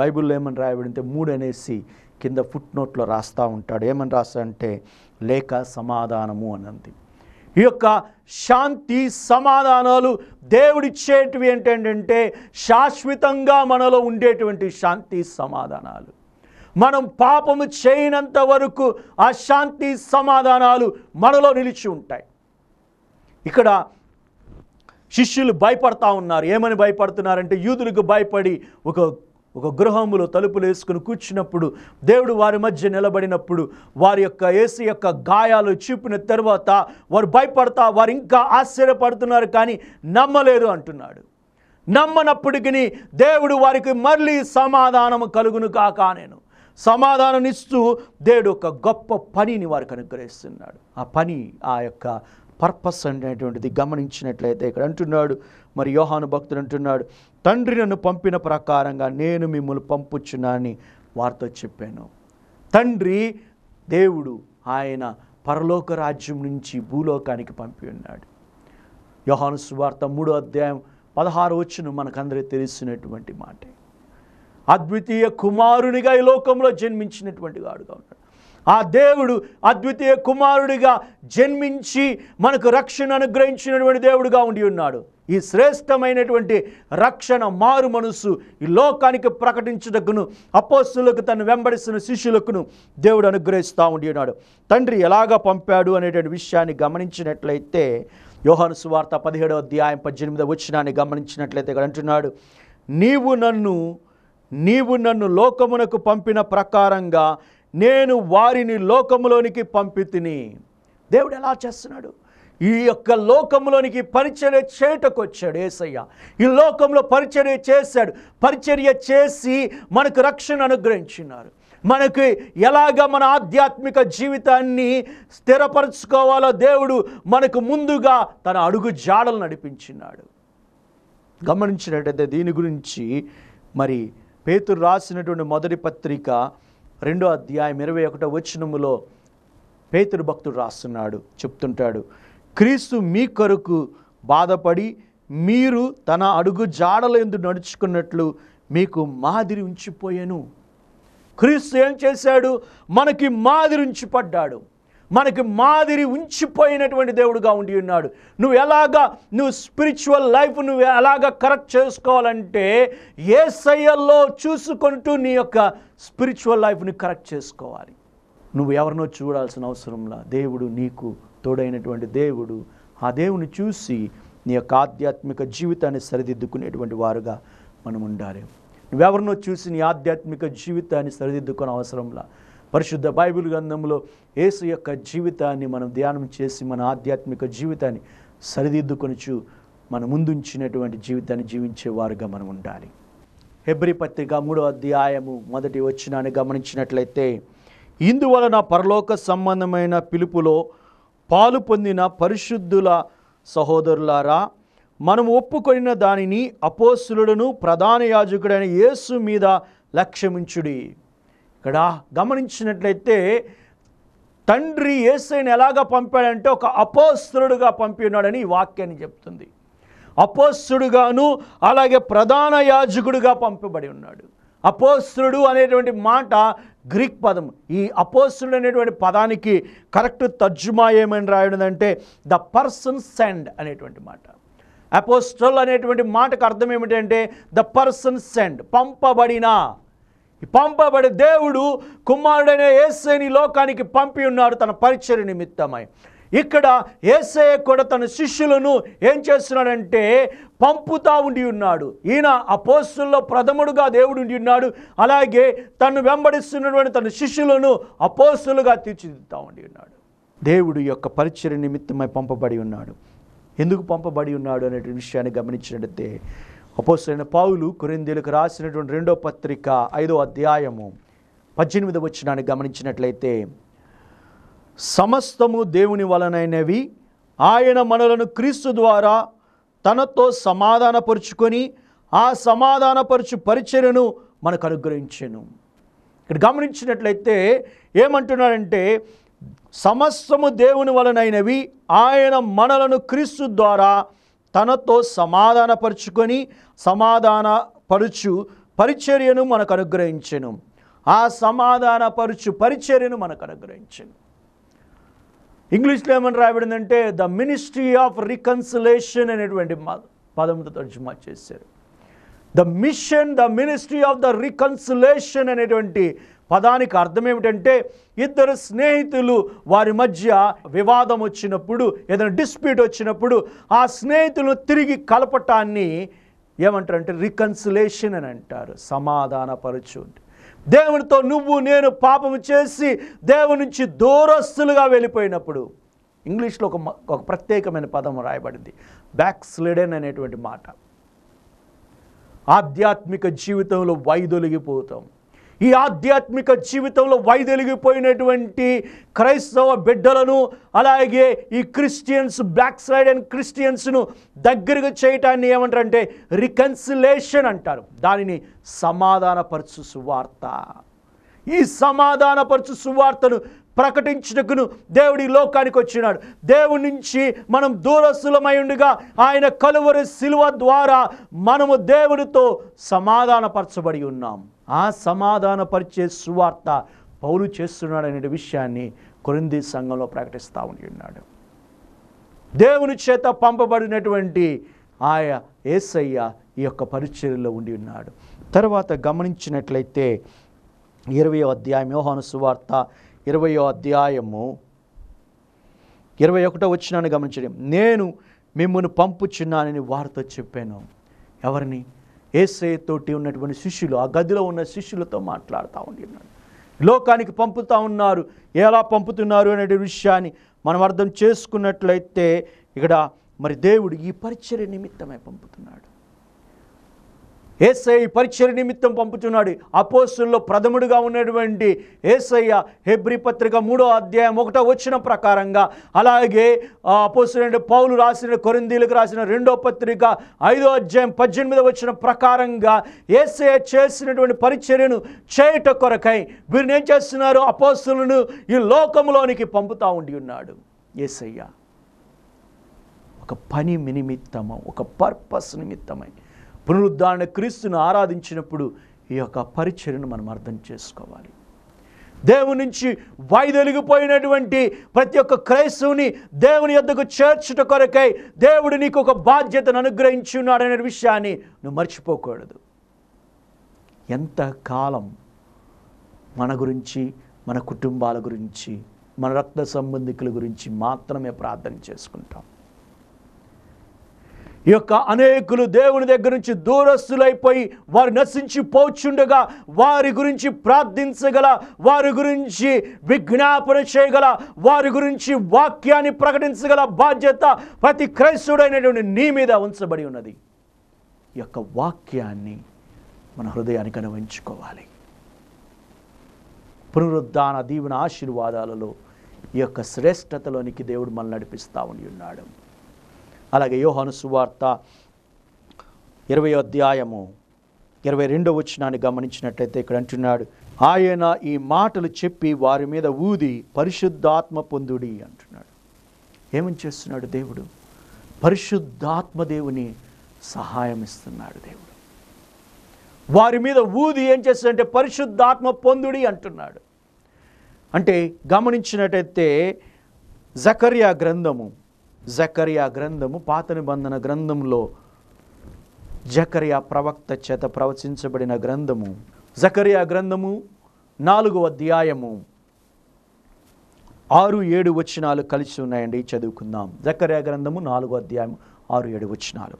బైబిల్లో ఏమని రాయబడితే మూడు అనేసి కింద ఫుట్ నోట్లో రాస్తూ ఉంటాడు ఏమని రాస్తాడంటే లేక సమాధానము అనంది ఈ యొక్క శాంతి సమాధానాలు దేవుడిచ్చేటివి ఏంటంటే శాశ్వతంగా మనలో ఉండేటువంటి శాంతి సమాధానాలు మనం పాపము చేయనంత వరకు ఆ శాంతి సమాధానాలు మనలో నిలిచి ఉంటాయి ఇక్కడ శిష్యులు భయపడతా ఉన్నారు ఏమని భయపడుతున్నారంటే యూదులకు భయపడి ఒక ఒక గృహములో తలుపులు వేసుకుని కూర్చున్నప్పుడు దేవుడు వారి మధ్య నిలబడినప్పుడు వారి యొక్క ఏసీ యొక్క గాయాలు చూపిన తర్వాత వారు భయపడతా వారు ఇంకా ఆశ్చర్యపడుతున్నారు కానీ నమ్మలేరు అంటున్నాడు నమ్మనప్పటికీ దేవుడు వారికి మళ్ళీ సమాధానం కలుగును కాక నేను సమాధానం ఇస్తూ దేవుడు ఒక గొప్ప పనిని వారికి అనుగ్రహిస్తున్నాడు ఆ పని ఆ యొక్క పర్పస్ అనేటువంటిది గమనించినట్లయితే ఇక్కడ అంటున్నాడు మరి యోహాను భక్తుడు అంటున్నాడు తండ్రి నన్ను పంపిన ప్రకారంగా నేను మిమ్మల్ని పంపుచున్నానని వారితో చెప్పాను తండ్రి దేవుడు ఆయన పరలోక రాజ్యం నుంచి భూలోకానికి పంపి ఉన్నాడు యోహాను సువార్త మూడో అధ్యాయం పదహారు వచ్చిన మనకందరికీ తెలిసినటువంటి మాటే అద్వితీయ కుమారునిగా ఈ లోకంలో జన్మించినటువంటి వాడుగా ఉన్నాడు ఆ దేవుడు అద్వితీయ కుమారుడిగా జన్మించి మనకు రక్షణ అనుగ్రహించినటువంటి దేవుడుగా ఉండి ఉన్నాడు ఈ శ్రేష్టమైనటువంటి రక్షణ మారు మనస్సు ఈ లోకానికి ప్రకటించుటకును అపోస్తులకు తను వెంబడిస్తున్న శిష్యులకును దేవుడు అనుగ్రహిస్తూ ఉండి ఉన్నాడు తండ్రి ఎలాగ పంపాడు అనేటువంటి విషయాన్ని గమనించినట్లయితే యోహాను సువార్త పదిహేడవ అధ్యాయం పద్దెనిమిదవ వచ్చినాన్ని గమనించినట్లయితే ఇక్కడ అంటున్నాడు నీవు నన్ను నీవు నన్ను లోకమునకు పంపిన ప్రకారంగా నేను వారిని లోకంలోనికి పంపితిని దేవుడు ఎలా చేస్తున్నాడు ఈ యొక్క లోకంలోనికి పరిచర్య చేయటకు వచ్చాడు ఏసయ్య ఈ లోకంలో పరిచర్య చేశాడు పరిచర్య చేసి మనకు రక్షణ అనుగ్రహించినారు మనకి ఎలాగ మన ఆధ్యాత్మిక జీవితాన్ని స్థిరపరచుకోవాలో దేవుడు మనకు ముందుగా తన అడుగు జాడలు నడిపించినాడు గమనించినట్టయితే దీని గురించి మరి పేతురు రాసినటువంటి మొదటి పత్రిక రెండో అధ్యాయం ఇరవై ఒకటో వచనములో పేతురు భక్తుడు రాస్తున్నాడు చెప్తుంటాడు క్రీస్తు మీ కొరకు బాధపడి మీరు తన అడుగు జాడల ఎందు నడుచుకున్నట్లు మీకు మాదిరి ఉంచిపోయాను క్రీస్తు ఏం చేశాడు మనకి మాదిరి ఉంచిపడ్డాడు మనకి మాదిరి ఉంచిపోయినటువంటి దేవుడుగా ఉండి ఉన్నాడు నువ్వు ఎలాగా నువ్వు స్పిరిచువల్ లైఫ్ నువ్వు ఎలాగ కరెక్ట్ చేసుకోవాలంటే ఏ సయ్యల్లో చూసుకుంటూ నీ యొక్క స్పిరిచువల్ లైఫ్ని కరెక్ట్ చేసుకోవాలి నువ్వు ఎవరినో చూడాల్సిన అవసరంలా దేవుడు నీకు తోడైనటువంటి దేవుడు ఆ దేవుని చూసి నీ యొక్క ఆధ్యాత్మిక జీవితాన్ని సరిదిద్దుకునేటువంటి వారుగా మనం ఉండాలి నువ్వెవరినో చూసి నీ ఆధ్యాత్మిక జీవితాన్ని సరిదిద్దుకునే అవసరంలా పరిశుద్ధ బైబిల్ గ్రంథంలో యేసు యొక్క జీవితాన్ని మనం ధ్యానం చేసి మన ఆధ్యాత్మిక జీవితాన్ని సరిదిద్దుకొనిచు మన ముందుంచినటువంటి జీవితాన్ని జీవించే వారుగా మనం ఉండాలి హెబ్రి పత్రిక మూడో అధ్యాయము మొదటి వచ్చినాన్ని గమనించినట్లయితే ఇందువలన పరలోక సంబంధమైన పిలుపులో పాలు పొందిన పరిశుద్ధుల సహోదరులారా మనం ఒప్పుకొనిన దానిని అపోసులను ప్రధాన యాజకుడైన యేసు మీద లక్ష్యమించుడి ఇక్కడ గమనించినట్లయితే తండ్రి ఏసైని ఎలాగ పంపాడంటే ఒక అపోస్తుడుగా పంపినాడని ఈ వాక్యాన్ని చెప్తుంది అపోస్తుడుగాను అలాగే ప్రధాన యాజకుడుగా పంపబడి ఉన్నాడు అపోస్తుడు అనేటువంటి మాట గ్రీక్ పదం ఈ అపోస్తుడు అనేటువంటి పదానికి కరెక్ట్ తర్జుమా ఏమని రాయడందంటే ద పర్సన్ సెండ్ అనేటువంటి మాట అపోస్టల్ అనేటువంటి మాటకు అర్థం ఏమిటంటే ద పర్సన్ సెండ్ పంపబడిన పంపబడే దేవుడు కుమారుడైన ఏసైని లోకానికి పంపి ఉన్నాడు తన పరిచయ నిమిత్తమై ఇక్కడ ఏసయ్య కూడా తన శిష్యులను ఏం చేస్తున్నాడంటే పంపుతా ఉండి ఉన్నాడు ఈయన ఆ పోస్టుల్లో ప్రథముడుగా దేవుడు ఉండి ఉన్నాడు అలాగే తను వెంబడిస్తున్నటువంటి తన శిష్యులను అపోస్తులుగా తీర్చిదిద్దుతా ఉండి ఉన్నాడు దేవుడు యొక్క పరిచయ నిమిత్తమై పంపబడి ఉన్నాడు ఎందుకు పంపబడి ఉన్నాడు అనేటువంటి విషయాన్ని గమనించినట్లయితే అపోసైన పావులు కొరిందీలకు రాసినటువంటి రెండో పత్రిక ఐదో అధ్యాయము పద్దెనిమిది వచ్చినాన్ని గమనించినట్లయితే సమస్తము దేవుని వలనైనవి ఆయన మనలను క్రీస్తు ద్వారా తనతో సమాధానపరుచుకొని ఆ సమాధానపరచు పరిచర్యను మనకు అనుగ్రహించాను ఇక్కడ గమనించినట్లయితే ఏమంటున్నాడంటే సమస్తము దేవుని వలనైనవి ఆయన మనలను క్రీస్తు ద్వారా తనతో సమాధానపరుచుకొని సమాధానపరుచు పరిచర్యను మనకు అనుగ్రహించను ఆ సమాధానపరుచు పరిచర్యను మనకు అనుగ్రహించను ఇంగ్లీష్లో ఏమని రాయబడిందంటే ద మినిస్ట్రీ ఆఫ్ రికన్సిలేషన్ అనేటువంటి పదముతో తర్జుమా చేశారు the mission the ministry of the reconciliation అనేటువంటి పదానికి అర్థం ఏమిటంటే ఇద్దరు స్నేహితులు వారి మధ్య వివాదం వచ్చినప్పుడు ఏదైనా డిస్ప్యూట్ వచ్చినప్పుడు ఆ స్నేహితులను తిరిగి కలపటాన్ని ఏమంటారంటే రికన్సిలేషన్ అని అంటారు సమాధానపరచు దేవునితో నువ్వు నేను పాపము చేసి దేవు నుంచి దూరస్తులుగా వెళ్ళిపోయినప్పుడు ఇంగ్లీష్లో ఒక ఒక ప్రత్యేకమైన పదం రాయబడింది బ్యాక్ స్లిడెన్ అనేటువంటి మాట ఆధ్యాత్మిక జీవితంలో వైదొలిగిపోతాం ఈ ఆధ్యాత్మిక జీవితంలో వైదొలిగిపోయినటువంటి క్రైస్తవ బిడ్డలను అలాగే ఈ క్రిస్టియన్స్ బ్లాక్ సైడ్ అండ్ క్రిస్టియన్స్ను దగ్గరకు చేయటాన్ని ఏమంటారంటే రికన్సిలేషన్ అంటారు దానిని సమాధానపరచు సువార్త ఈ సమాధానపరచు సువార్తను ప్రకటించుటకును దేవుడి లోకానికి వచ్చినాడు దేవుడి నుంచి మనం దూరస్థులమైండుగా ఆయన కలువరి శిలువ ద్వారా మనము దేవుడితో సమాధానపరచబడి ఉన్నాం ఆ సమాధానపరిచే సువార్త పౌలు చేస్తున్నాడు అనే విషయాన్ని కొరింది సంఘంలో ప్రకటిస్తూ ఉన్నాడు దేవుని చేత పంపబడినటువంటి ఆయా ఏసయ్య ఈ యొక్క పరిచర్యలో ఉండి ఉన్నాడు తర్వాత గమనించినట్లయితే ఇరవై అధ్యాయం యోహాను సువార్త ఇరవయో అధ్యాయము ఇరవై ఒకటో వచ్చినాను గమనించడం నేను మిమ్మల్ని పంపుచున్నానని వారితో చెప్పాను ఎవరిని ఏసేతోటి ఉన్నటువంటి శిష్యులు ఆ గదిలో ఉన్న శిష్యులతో మాట్లాడుతూ ఉన్నాడు లోకానికి పంపుతూ ఉన్నారు ఎలా పంపుతున్నారు అనే విషయాన్ని మనం అర్థం చేసుకున్నట్లయితే ఇక్కడ మరి దేవుడు ఈ పరిచర్య నిమిత్తమే పంపుతున్నాడు ఏసఐ పరీక్షల నిమిత్తం పంపుతున్నాడు అపోస్తుల్లో ప్రథముడుగా ఉన్నటువంటి ఏసయ్య హెబ్రి పత్రిక మూడో అధ్యాయం ఒకటో వచ్చిన ప్రకారంగా అలాగే అపోస్తులైన పౌలు రాసిన కొరిందీలకు రాసిన రెండో పత్రిక ఐదో అధ్యాయం పద్దెనిమిదో వచ్చిన ప్రకారంగా ఏసయ్య చేసినటువంటి పరిచర్యను చేయట కొరకై వీరిని ఏం చేస్తున్నారు అపోస్తులను ఈ లోకంలోనికి పంపుతూ ఉండి ఉన్నాడు ఏసయ్య ఒక పని నిమిత్తము ఒక పర్పస్ నిమిత్తమై పునరుద్ధారణ క్రీస్తును ఆరాధించినప్పుడు ఈ యొక్క పరిచర్ను మనం అర్థం చేసుకోవాలి దేవుని నుంచి వైదొలిగిపోయినటువంటి ప్రతి ఒక్క క్రైస్తవుని దేవుని యొద్దకు చేర్చుట కొరకై దేవుడు నీకు ఒక బాధ్యతను అనుగ్రహించి ఉన్నాడు అనే విషయాన్ని నువ్వు మర్చిపోకూడదు ఎంతకాలం మన గురించి మన కుటుంబాల గురించి మన రక్త సంబంధికుల గురించి మాత్రమే ప్రార్థన చేసుకుంటాం ఈ యొక్క అనేకులు దేవుని దగ్గర నుంచి దూరస్తులైపోయి వారు నశించి పోచుండగా వారి గురించి ప్రార్థించగల వారి గురించి విజ్ఞాపన చేయగల వారి గురించి వాక్యాన్ని ప్రకటించగల బాధ్యత ప్రతి క్రైస్తుడైనటువంటి నీ మీద ఉంచబడి ఉన్నది ఈ యొక్క వాక్యాన్ని మన హృదయానికి అనువయించుకోవాలి పునరుద్ధాన దీవెన ఆశీర్వాదాలలో ఈ యొక్క శ్రేష్టతలోనికి దేవుడు మనల్ని నడిపిస్తూ ఉండి ఉన్నాడు అలాగే యోహాను సువార్త ఇరవై అధ్యాయము ఇరవై రెండవ వచ్చినాన్ని గమనించినట్టయితే ఇక్కడ అంటున్నాడు ఆయన ఈ మాటలు చెప్పి వారి మీద ఊది పరిశుద్ధాత్మ పొందుడి అంటున్నాడు ఏమని చేస్తున్నాడు దేవుడు పరిశుద్ధాత్మ దేవుని సహాయం ఇస్తున్నాడు దేవుడు వారి మీద ఊది ఏం చేస్తాడంటే పరిశుద్ధాత్మ పొందుడి అంటున్నాడు అంటే గమనించినట్టయితే జకర్యా గ్రంథము జకరియా గ్రంథము పాత నిబంధన గ్రంథంలో జకరియా ప్రవక్త చేత ప్రవచించబడిన గ్రంథము జకరియా గ్రంథము నాలుగు అధ్యాయము ఆరు ఏడు వచనాలు కలిసి ఉన్నాయండి చదువుకుందాం జకరియా గ్రంథము నాలుగు అధ్యాయం ఆరు ఏడు వచనాలు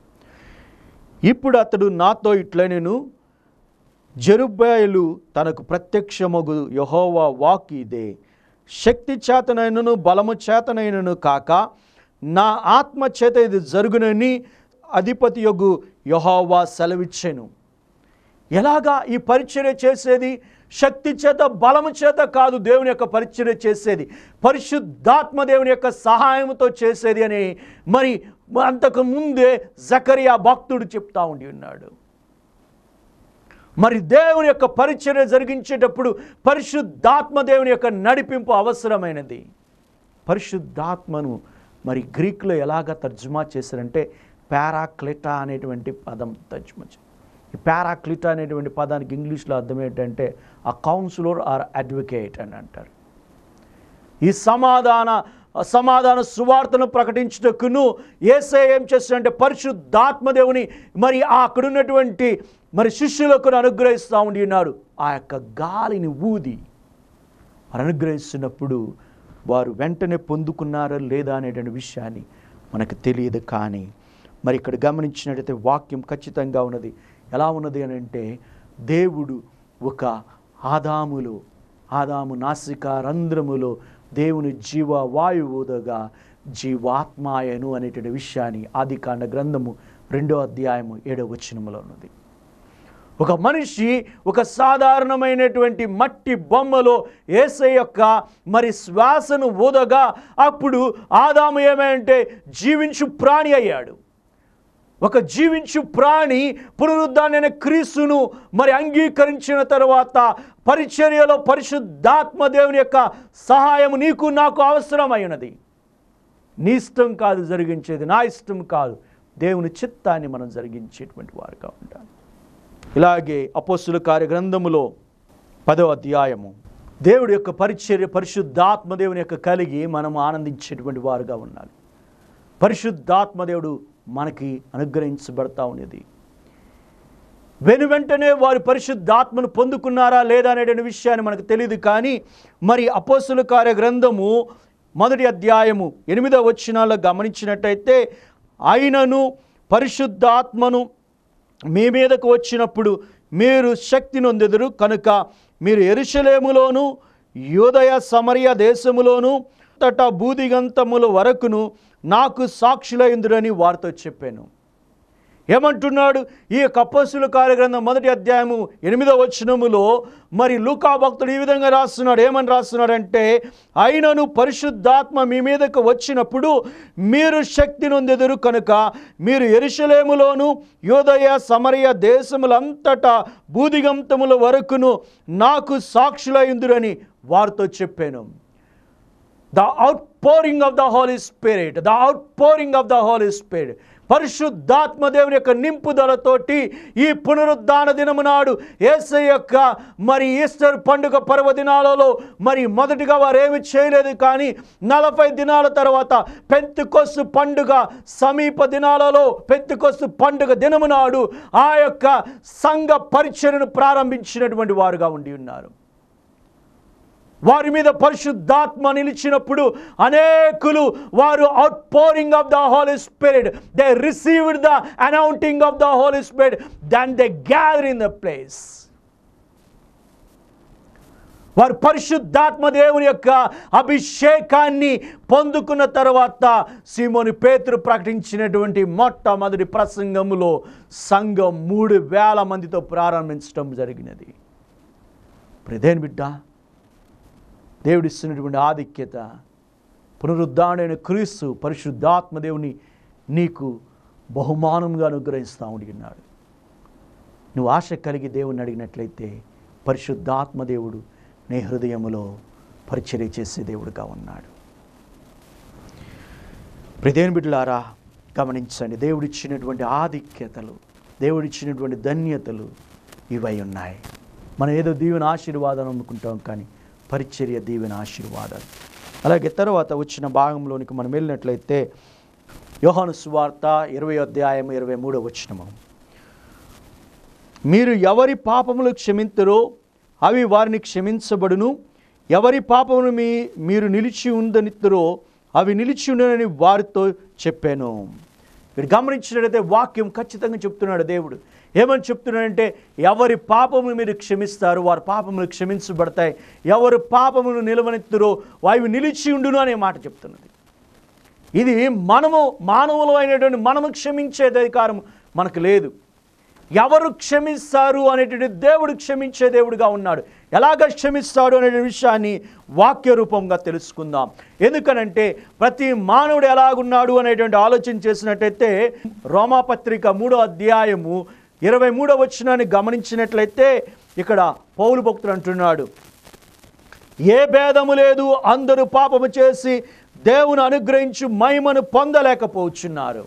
ఇప్పుడు అతడు నాతో ఇట్లా నేను జరుబాయలు తనకు ప్రత్యక్షమగు యహోవా వాక్ ఇదే శక్తి చేతనైనను బలము చేతనైనను కాక నా ఆత్మ చేత ఇది జరుగునని అధిపతి యొగు యహోవా సెలవిచ్చాను ఎలాగా ఈ పరిచర్య చేసేది శక్తి చేత బలము చేత కాదు దేవుని యొక్క పరిచర్య చేసేది పరిశుద్ధాత్మ దేవుని యొక్క సహాయంతో చేసేది అని మరి అంతకు ముందే జకరియా భక్తుడు చెప్తా ఉండి ఉన్నాడు మరి దేవుని యొక్క పరిచర్య జరిగించేటప్పుడు పరిశుద్ధాత్మ దేవుని యొక్క నడిపింపు అవసరమైనది పరిశుద్ధాత్మను మరి గ్రీక్లో ఎలాగ తర్జుమా చేశారంటే పారాక్లిటా అనేటువంటి పదం తర్జుమా ఈ పారాక్లిటా అనేటువంటి పదానికి ఇంగ్లీష్లో అర్థం ఏంటంటే ఆ కౌన్సిలర్ ఆర్ అడ్వకేట్ అని అంటారు ఈ సమాధాన సమాధాన సువార్తను ప్రకటించుటకును ఏసే ఏం చేస్తుందంటే పరిశుద్ధాత్మదేవుని మరి అక్కడున్నటువంటి మరి శిష్యులకు అనుగ్రహిస్తూ ఉండి ఉన్నాడు ఆ యొక్క గాలిని ఊది అనుగ్రహిస్తున్నప్పుడు వారు వెంటనే పొందుకున్నారా లేదా అనేటువంటి విషయాన్ని మనకు తెలియదు కానీ మరి ఇక్కడ గమనించినట్టయితే వాక్యం ఖచ్చితంగా ఉన్నది ఎలా ఉన్నది అని అంటే దేవుడు ఒక ఆదాములో ఆదాము నాసిక రంధ్రములో దేవుని జీవ వాయువుదగా జీవాత్మాయను అనేటువంటి విషయాన్ని ఆదికాండ గ్రంథము రెండో అధ్యాయము ఏడో వచనములో ఉన్నది ఒక మనిషి ఒక సాధారణమైనటువంటి మట్టి బొమ్మలో ఏసై యొక్క మరి శ్వాసను ఊదగా అప్పుడు ఆదాము ఏమంటే జీవించు ప్రాణి అయ్యాడు ఒక జీవించు ప్రాణి పునరుద్ధానైన క్రీస్తును మరి అంగీకరించిన తర్వాత పరిచర్యలో పరిశుద్ధాత్మ దేవుని యొక్క సహాయం నీకు నాకు అవసరమైనది నీ ఇష్టం కాదు జరిగించేది నా ఇష్టం కాదు దేవుని చిత్తాన్ని మనం జరిగించేటువంటి వారుగా ఉండాలి ఇలాగే అపోస్తుల కార్యగ్రంథములో పదవ అధ్యాయము దేవుడి యొక్క పరిచర్య పరిశుద్ధాత్మదేవుని యొక్క కలిగి మనం ఆనందించేటువంటి వారుగా ఉండాలి పరిశుద్ధాత్మదేవుడు మనకి అనుగ్రహించబడతా ఉండేది వెను వెంటనే వారు పరిశుద్ధాత్మను పొందుకున్నారా లేదా అనేటువంటి విషయాన్ని మనకు తెలియదు కానీ మరి అపోసుల కార్య గ్రంథము మొదటి అధ్యాయము ఎనిమిదవ వచ్చినాల్లో గమనించినట్టయితే ఆయనను పరిశుద్ధాత్మను మీ మీదకు వచ్చినప్పుడు మీరు శక్తి నొందెదురు కనుక మీరు ఎరుషలేములోను యోదయ సమరయ దేశములోను తట బూదిగంతముల వరకును నాకు సాక్షులైందురని వారితో చెప్పాను ఏమంటున్నాడు ఈ యొక్క కార్యగ్రంథం మొదటి అధ్యాయము ఎనిమిదవ వచనములో మరి లూకా భక్తుడు ఈ విధంగా రాస్తున్నాడు ఏమని రాస్తున్నాడంటే అయినను పరిశుద్ధాత్మ మీ మీదకు వచ్చినప్పుడు మీరు శక్తి నొందెదురు కనుక మీరు ఎరుషలేములోను యోదయ సమరయ దేశములంతటా బూదిగంతముల వరకును నాకు సాక్షులైందురని వారితో చెప్పాను the outpouring of the Holy Spirit the outpouring of the Holy Spirit పరిశుద్ధాత్మ దేవుని యొక్క నింపుదలతోటి ఈ పునరుద్ధాన దినము నాడు ఏసై యొక్క మరి ఈస్టర్ పండుగ పర్వదినాలలో మరి మొదటిగా వారు ఏమి చేయలేదు కానీ నలభై దినాల తర్వాత పెంతుకొస్సు పండుగ సమీప దినాలలో పెంతుకొస్సు పండుగ దినము నాడు ఆ యొక్క సంఘ పరిచయను ప్రారంభించినటువంటి వారుగా ఉండి ఉన్నారు వారి మీద పరిశుద్ధాత్మ నిలిచినప్పుడు అనేకులు వారు outpouring of the Holy Spirit they received the anointing of the Holy Spirit then they gather in the place వారు పరిశుద్ధాత్మ దేవుని యొక్క అభిషేకాన్ని పొందుకున్న తర్వాత సీమోని పేతురు ప్రకటించినటువంటి మొట్టమొదటి ప్రసంగములో సంఘం మూడు వేల మందితో ప్రారంభించడం జరిగినది ప్రదేన్ బిడ్డ దేవుడిస్తున్నటువంటి ఆధిక్యత పునరుద్ధాడైన క్రీస్తు పరిశుద్ధాత్మ దేవుని నీకు బహుమానంగా అనుగ్రహిస్తూ ఉన్నాడు నువ్వు ఆశ కలిగి దేవుణ్ణి అడిగినట్లయితే పరిశుద్ధాత్మ దేవుడు నీ హృదయములో పరిచర్య చేసే దేవుడుగా ఉన్నాడు ప్రదేని బిడ్డలారా గమనించండి దేవుడిచ్చినటువంటి ఆధిక్యతలు దేవుడిచ్చినటువంటి ధన్యతలు ఇవై ఉన్నాయి మనం ఏదో దీవుని ఆశీర్వాదం అనుకుంటాం కానీ పరిచర్య దీవెన ఆశీర్వాదాలు అలాగే తర్వాత వచ్చిన భాగంలోనికి మనం వెళ్ళినట్లయితే యోహాను సువార్త ఇరవై అధ్యాయం ఇరవై మూడో వచ్చినము మీరు ఎవరి పాపములు క్షమించరో అవి వారిని క్షమించబడును ఎవరి పాపమును మీ మీరు నిలిచి ఉందనిద్దరో అవి నిలిచి ఉండనని వారితో చెప్పాను మీరు గమనించినట్లయితే వాక్యం ఖచ్చితంగా చెప్తున్నాడు దేవుడు ఏమని చెప్తున్నాడంటే ఎవరి పాపములు మీరు క్షమిస్తారు వారి పాపములు క్షమించబడతాయి ఎవరు పాపములు నిలవనెత్తురో వాయువు నిలిచి ఉండును అనే మాట చెప్తున్నది ఇది మనము మానవులు అయినటువంటి మనము క్షమించే అధికారం మనకు లేదు ఎవరు క్షమిస్తారు అనేటువంటి దేవుడు క్షమించే దేవుడుగా ఉన్నాడు ఎలాగ క్షమిస్తాడు అనే విషయాన్ని వాక్య రూపంగా తెలుసుకుందాం ఎందుకనంటే ప్రతి మానవుడు ఎలాగున్నాడు అనేటువంటి ఆలోచన చేసినట్టయితే రోమాపత్రిక మూడో అధ్యాయము ఇరవై మూడో వచ్చినాన్ని గమనించినట్లయితే ఇక్కడ పౌలు భక్తులు అంటున్నాడు ఏ భేదము లేదు అందరూ పాపము చేసి దేవుని అనుగ్రహించి మహిమను పొందలేకపోచున్నారు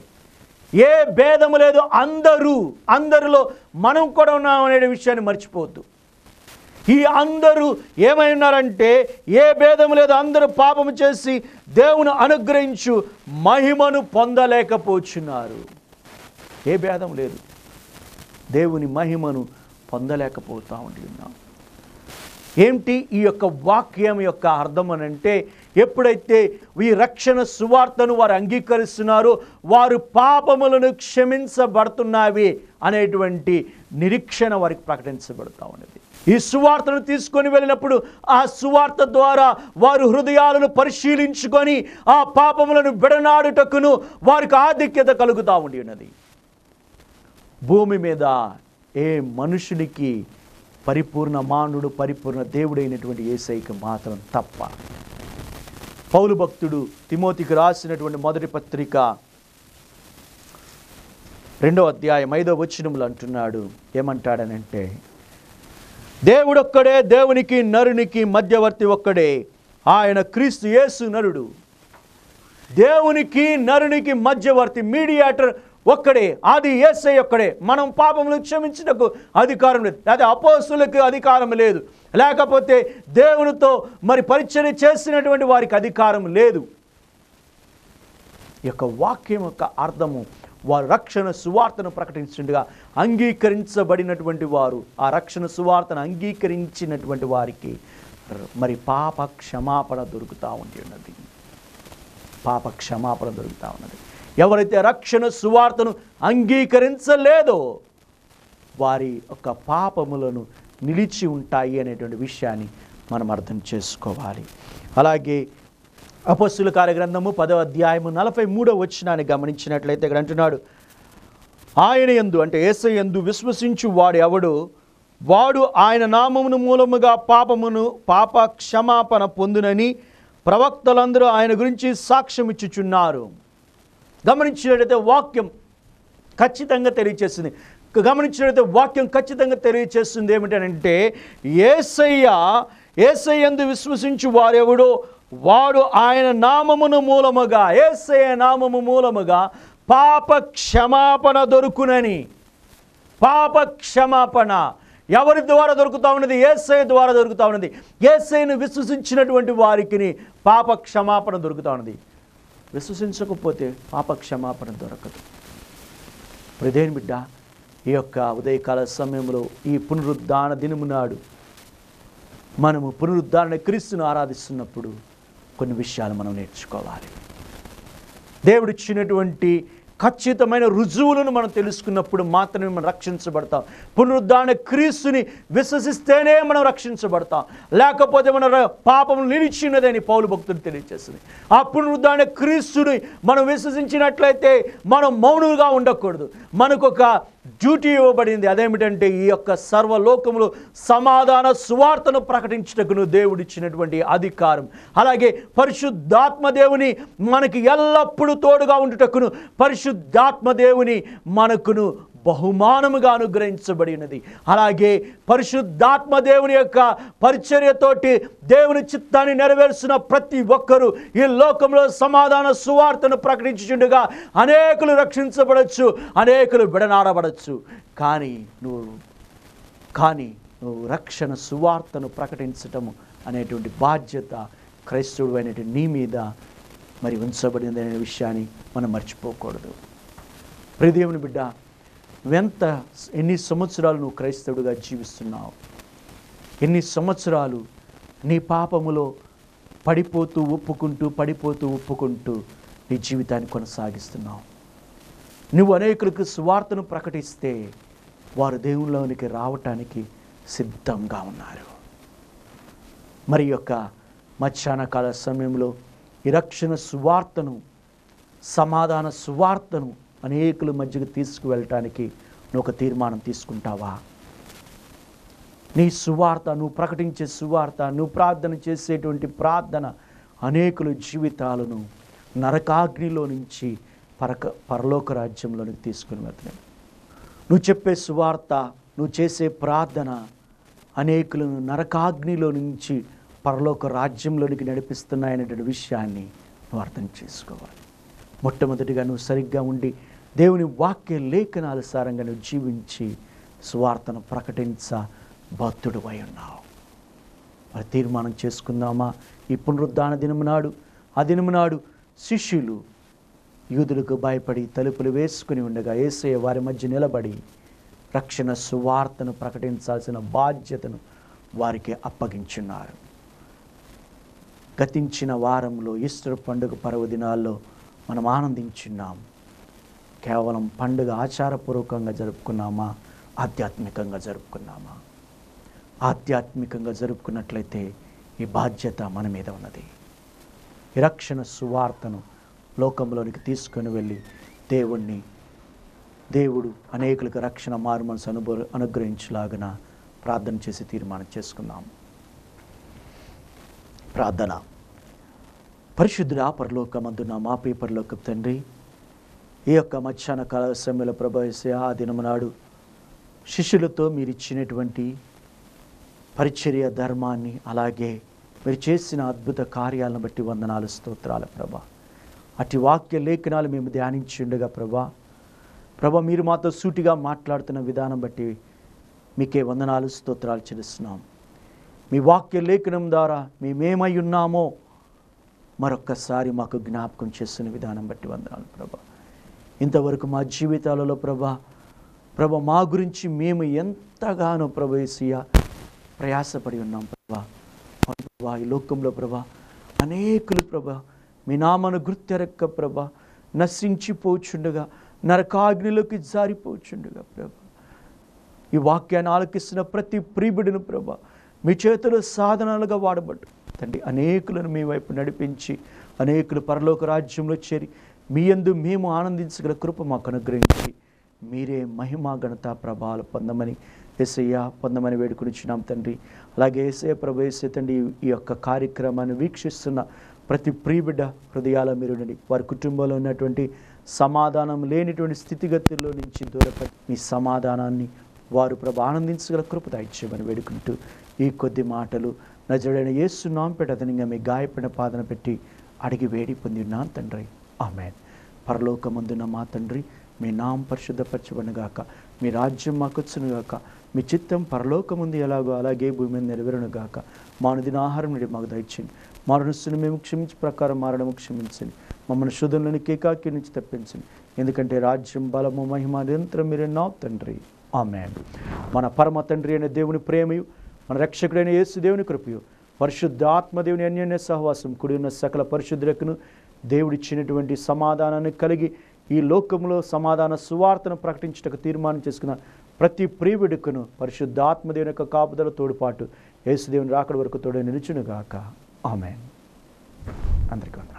ఏ భేదము లేదు అందరూ అందరిలో మనం కూడా ఉన్నాం అనే విషయాన్ని మర్చిపోవద్దు ఈ అందరూ ఏమై ఉన్నారంటే ఏ భేదము లేదు అందరూ పాపము చేసి దేవుని అనుగ్రహించు మహిమను పొందలేకపోతున్నారు ఏ భేదం లేదు దేవుని మహిమను పొందలేకపోతూ ఉంటున్నాం ఏమిటి ఈ యొక్క వాక్యం యొక్క అర్థం అనంటే ఎప్పుడైతే ఈ రక్షణ సువార్తను వారు అంగీకరిస్తున్నారో వారు పాపములను క్షమించబడుతున్నవి అనేటువంటి నిరీక్షణ వారికి ప్రకటించబడతా ఉన్నది ఈ సువార్తను తీసుకొని వెళ్ళినప్పుడు ఆ సువార్త ద్వారా వారు హృదయాలను పరిశీలించుకొని ఆ పాపములను విడనాడుటకును వారికి ఆధిక్యత కలుగుతూ ఉండి ఉన్నది భూమి మీద ఏ మనుషునికి పరిపూర్ణ మానుడు పరిపూర్ణ దేవుడైనటువంటి ఏసైకి మాత్రం తప్ప పౌలు భక్తుడు తిమోతికి రాసినటువంటి మొదటి పత్రిక రెండో అధ్యాయం ఐదో వచ్చినములు అంటున్నాడు ఏమంటాడనంటే దేవుడొక్కడే దేవునికి నరునికి మధ్యవర్తి ఒక్కడే ఆయన క్రీస్తు యేసు నరుడు దేవునికి నరునికి మధ్యవర్తి మీడియేటర్ ఒక్కడే అది ఏసై ఒక్కడే మనం పాపములు క్షమించినకు అధికారం లేదు అది అపోసులకు అధికారం లేదు లేకపోతే దేవునితో మరి పరిచయం చేసినటువంటి వారికి అధికారం లేదు యొక్క వాక్యం యొక్క అర్థము వారు రక్షణ సువార్తను ప్రకటించుండగా అంగీకరించబడినటువంటి వారు ఆ రక్షణ సువార్తను అంగీకరించినటువంటి వారికి మరి పాప క్షమాపణ దొరుకుతూ ఉండి ఉన్నది పాప క్షమాపణ దొరుకుతూ ఉన్నది ఎవరైతే రక్షణ సువార్తను అంగీకరించలేదో వారి యొక్క పాపములను నిలిచి ఉంటాయి అనేటువంటి విషయాన్ని మనం అర్థం చేసుకోవాలి అలాగే అపస్సుల కార్యగ్రంథము పదవ అధ్యాయము నలభై మూడో వచ్చినాన్ని గమనించినట్లయితే ఇక్కడ అంటున్నాడు ఆయన ఎందు అంటే ఏసై ఎందు విశ్వసించు వాడు ఎవడు వాడు ఆయన నామమును మూలముగా పాపమును పాప క్షమాపణ పొందునని ప్రవక్తలందరూ ఆయన గురించి సాక్ష్యం ఇచ్చుచున్నారు గమనించినట్లయితే వాక్యం ఖచ్చితంగా తెలియచేసింది గమనించినట్లయితే వాక్యం ఖచ్చితంగా తెలియచేస్తుంది ఏమిటనంటే ఏసయ్య ఏసయ్యందు విశ్వసించు వారెవడో వాడు ఆయన నామమును మూలముగా ఏసయ్య నామము మూలముగా పాప క్షమాపణ దొరుకునని పాప క్షమాపణ ఎవరి ద్వారా దొరుకుతా ఉన్నది ఏసై ద్వారా దొరుకుతా ఉన్నది ఏసైను విశ్వసించినటువంటి వారికి పాప క్షమాపణ దొరుకుతా ఉన్నది విశ్వసించకపోతే పాప క్షమాపణ దొరకదు ప్రదేని బిడ్డ ఈ యొక్క ఉదయకాల సమయంలో ఈ పునరుద్ధాన దినము నాడు మనము పునరుద్ధారణ క్రీస్తును ఆరాధిస్తున్నప్పుడు కొన్ని విషయాలు మనం నేర్చుకోవాలి దేవుడిచ్చినటువంటి ఖచ్చితమైన రుజువులను మనం తెలుసుకున్నప్పుడు మాత్రమే మనం రక్షించబడతాం పునరుద్ధారణ క్రీస్తుని విశ్వసిస్తేనే మనం రక్షించబడతాం లేకపోతే మన పాపం నిలిచినదని పౌలు భక్తులు తెలియజేస్తుంది ఆ పునరుద్ధారణ క్రీస్తుని మనం విశ్వసించినట్లయితే మనం మౌనులుగా ఉండకూడదు మనకొక డ్యూటీ ఇవ్వబడింది అదేమిటంటే ఈ యొక్క సర్వలోకములు సమాధాన సువార్తను ప్రకటించటకును దేవుడిచ్చినటువంటి అధికారం అలాగే పరిశుద్ధాత్మ దేవుని మనకి ఎల్లప్పుడూ తోడుగా ఉండుటకును పరిశుద్ధాత్మ దేవుని మనకును బహుమానముగా అనుగ్రహించబడి ఉన్నది అలాగే పరిశుద్ధాత్మ దేవుని యొక్క పరిచర్యతోటి దేవుని చిత్తాన్ని నెరవేర్చిన ప్రతి ఒక్కరూ ఈ లోకంలో సమాధాన సువార్తను ప్రకటించుండగా అనేకులు రక్షించబడచ్చు అనేకులు విడనాడబడచ్చు కానీ నువ్వు కానీ నువ్వు రక్షణ సువార్తను ప్రకటించటము అనేటువంటి బాధ్యత క్రైస్తవుడు అనేటువంటి నీ మీద మరి ఉంచబడింది అనే విషయాన్ని మనం మర్చిపోకూడదు ప్రదేవుని బిడ్డ ఎంత ఎన్ని సంవత్సరాలు నువ్వు క్రైస్తవుడిగా జీవిస్తున్నావు ఎన్ని సంవత్సరాలు నీ పాపములో పడిపోతూ ఒప్పుకుంటూ పడిపోతూ ఒప్పుకుంటూ నీ జీవితాన్ని కొనసాగిస్తున్నావు నువ్వు అనేకులకు సువార్తను ప్రకటిస్తే వారు దేవుళ్ళలోనికి రావటానికి సిద్ధంగా ఉన్నారు మరి యొక్క మధ్యాహ్నకాల సమయంలో ఈ రక్షణ సువార్తను సమాధాన సువార్తను అనేకుల మధ్యకు తీసుకువెళ్ళటానికి నువ్వు ఒక తీర్మానం తీసుకుంటావా నీ సువార్త నువ్వు ప్రకటించే సువార్త నువ్వు ప్రార్థన చేసేటువంటి ప్రార్థన అనేకుల జీవితాలను నరకాగ్నిలో నుంచి పరక పరలోక రాజ్యంలోనికి తీసుకుని వెళ్తున్నాయి నువ్వు చెప్పే సువార్త నువ్వు చేసే ప్రార్థన అనేకులను నరకాగ్నిలో నుంచి పరలోక రాజ్యంలోనికి నడిపిస్తున్నాయనేటువంటి విషయాన్ని నువ్వు అర్థం చేసుకోవాలి మొట్టమొదటిగా నువ్వు సరిగ్గా ఉండి దేవుని వాక్య సారంగా నువ్వు జీవించి స్వార్థను ప్రకటించ భక్తుడు అయి ఉన్నావు మరి తీర్మానం చేసుకుందామా ఈ పునరుద్ధాన దినము నాడు ఆ దినము నాడు శిష్యులు యూదులకు భయపడి తలుపులు వేసుకుని ఉండగా ఏసయ్య వారి మధ్య నిలబడి రక్షణ సువార్తను ప్రకటించాల్సిన బాధ్యతను వారికి అప్పగించున్నారు గతించిన వారంలో ఈస్టర్ పండుగ పర్వదినాల్లో మనం ఆనందించున్నాము కేవలం పండుగ ఆచారపూర్వకంగా జరుపుకున్నామా ఆధ్యాత్మికంగా జరుపుకున్నామా ఆధ్యాత్మికంగా జరుపుకున్నట్లయితే ఈ బాధ్యత మన మీద ఉన్నది రక్షణ సువార్తను లోకంలోనికి తీసుకొని వెళ్ళి దేవుణ్ణి దేవుడు అనేకులకు రక్షణ మార్మన్స్ అనుభవ అనుగ్రహించలాగిన ప్రార్థన చేసి తీర్మానం చేసుకున్నాము ప్రార్థన పరిశుద్ధుడా పరలోకమందున మా పేపర్లోకి తండ్రి ఈ యొక్క మధ్యాహ్న కాల సమయంలో ప్రభావేసే ఆ దినము నాడు శిష్యులతో మీరు ఇచ్చినటువంటి పరిచర్య ధర్మాన్ని అలాగే మీరు చేసిన అద్భుత కార్యాలను బట్టి వందనాలు స్తోత్రాల ప్రభా అటు వాక్య లేఖనాలు మేము ఉండగా ప్రభా ప్రభ మీరు మాతో సూటిగా మాట్లాడుతున్న విధానం బట్టి మీకే వందనాలు స్తోత్రాలు చెల్లిస్తున్నాం మీ వాక్య లేఖనం ద్వారా మేమేమై ఉన్నామో మరొక్కసారి మాకు జ్ఞాపకం చేస్తున్న విధానం బట్టి వందనాలు ప్రభా ఇంతవరకు మా జీవితాలలో ప్రభ ప్రభ మా గురించి మేము ఎంతగానో ప్రభేసియ ప్రయాసపడి ఉన్నాం ప్రభా ప్రభా ఈ లోకంలో ప్రభ అనేకులు ప్రభ మీ నామను గుర్తెరక్క ప్రభ నశించిపోచుండగా నరకాగ్నిలోకి జారిపోచుండగా ప్రభ ఈ వాక్యాన్ని ఆలకిస్తున్న ప్రతి ప్రీబిడిని ప్రభ మీ చేతిలో సాధనాలుగా వాడబడ్డు తండ్రి అనేకులను మీ వైపు నడిపించి అనేకులు పరలోక రాజ్యంలో చేరి మీ యందు మేము ఆనందించగల కృప మాకు అనుగ్రహించి మీరే మహిమా ఘనత ప్రభావాలు పొందమని ఎస్ఐ పొందమని వేడుకునిచ్చినాం తండ్రి అలాగే ఎస్ఐ ప్రభు ఎస్ఐ తండ్రి ఈ యొక్క కార్యక్రమాన్ని వీక్షిస్తున్న ప్రతి ప్రీబిడ్డ హృదయాల మీరు వారి కుటుంబంలో ఉన్నటువంటి సమాధానం లేనిటువంటి స్థితిగతుల్లో నుంచి దూరపడి మీ సమాధానాన్ని వారు ప్రభు ఆనందించగల కృప దాయిచ్చేయమని వేడుకుంటూ ఈ కొద్ది మాటలు నజడైన యేసు నాంపెట అతనిగా మీ గాయపడిన పాదన పెట్టి అడిగి వేడి పొంది ఉన్నాను తండ్రి ఆమెన్ పరలోకమందున మా తండ్రి మీ నాం గాక మీ రాజ్యం మాకొచ్చునుగాక మీ చిత్తం పరలోకముందు ఎలాగో అలాగే భూమి మీద నెరవేరునుగాక మానదిన ఆహారం నుండి మాకు దయచండి మారణస్తుని మేము క్షమించి ప్రకారం మారడం క్షమించండి మమ్మల్ని శుధంలోని కేకాకి నుంచి తప్పించండి ఎందుకంటే రాజ్యం బలము మహిమ నిరంతరం మీరే నా తండ్రి ఆమె మన పరమ తండ్రి అనే దేవుని ప్రేమయు మన రక్షకుడైన యేసు దేవుని కృపయు పరిశుద్ధ ఆత్మదేవుని అన్యోన్య సహవాసం కుడి ఉన్న సకల పరిశుద్ధులకును దేవుడిచ్చినటువంటి సమాధానాన్ని కలిగి ఈ లోకంలో సమాధాన సువార్తను ప్రకటించటకు తీర్మానం చేసుకున్న ప్రతి పరిశుద్ధ ఆత్మదేవుని యొక్క కాపుదల తోడుపాటు యేసుదేవుని రాకడ వరకు తోడు నిలిచునుగాక ఆమె అందరికీ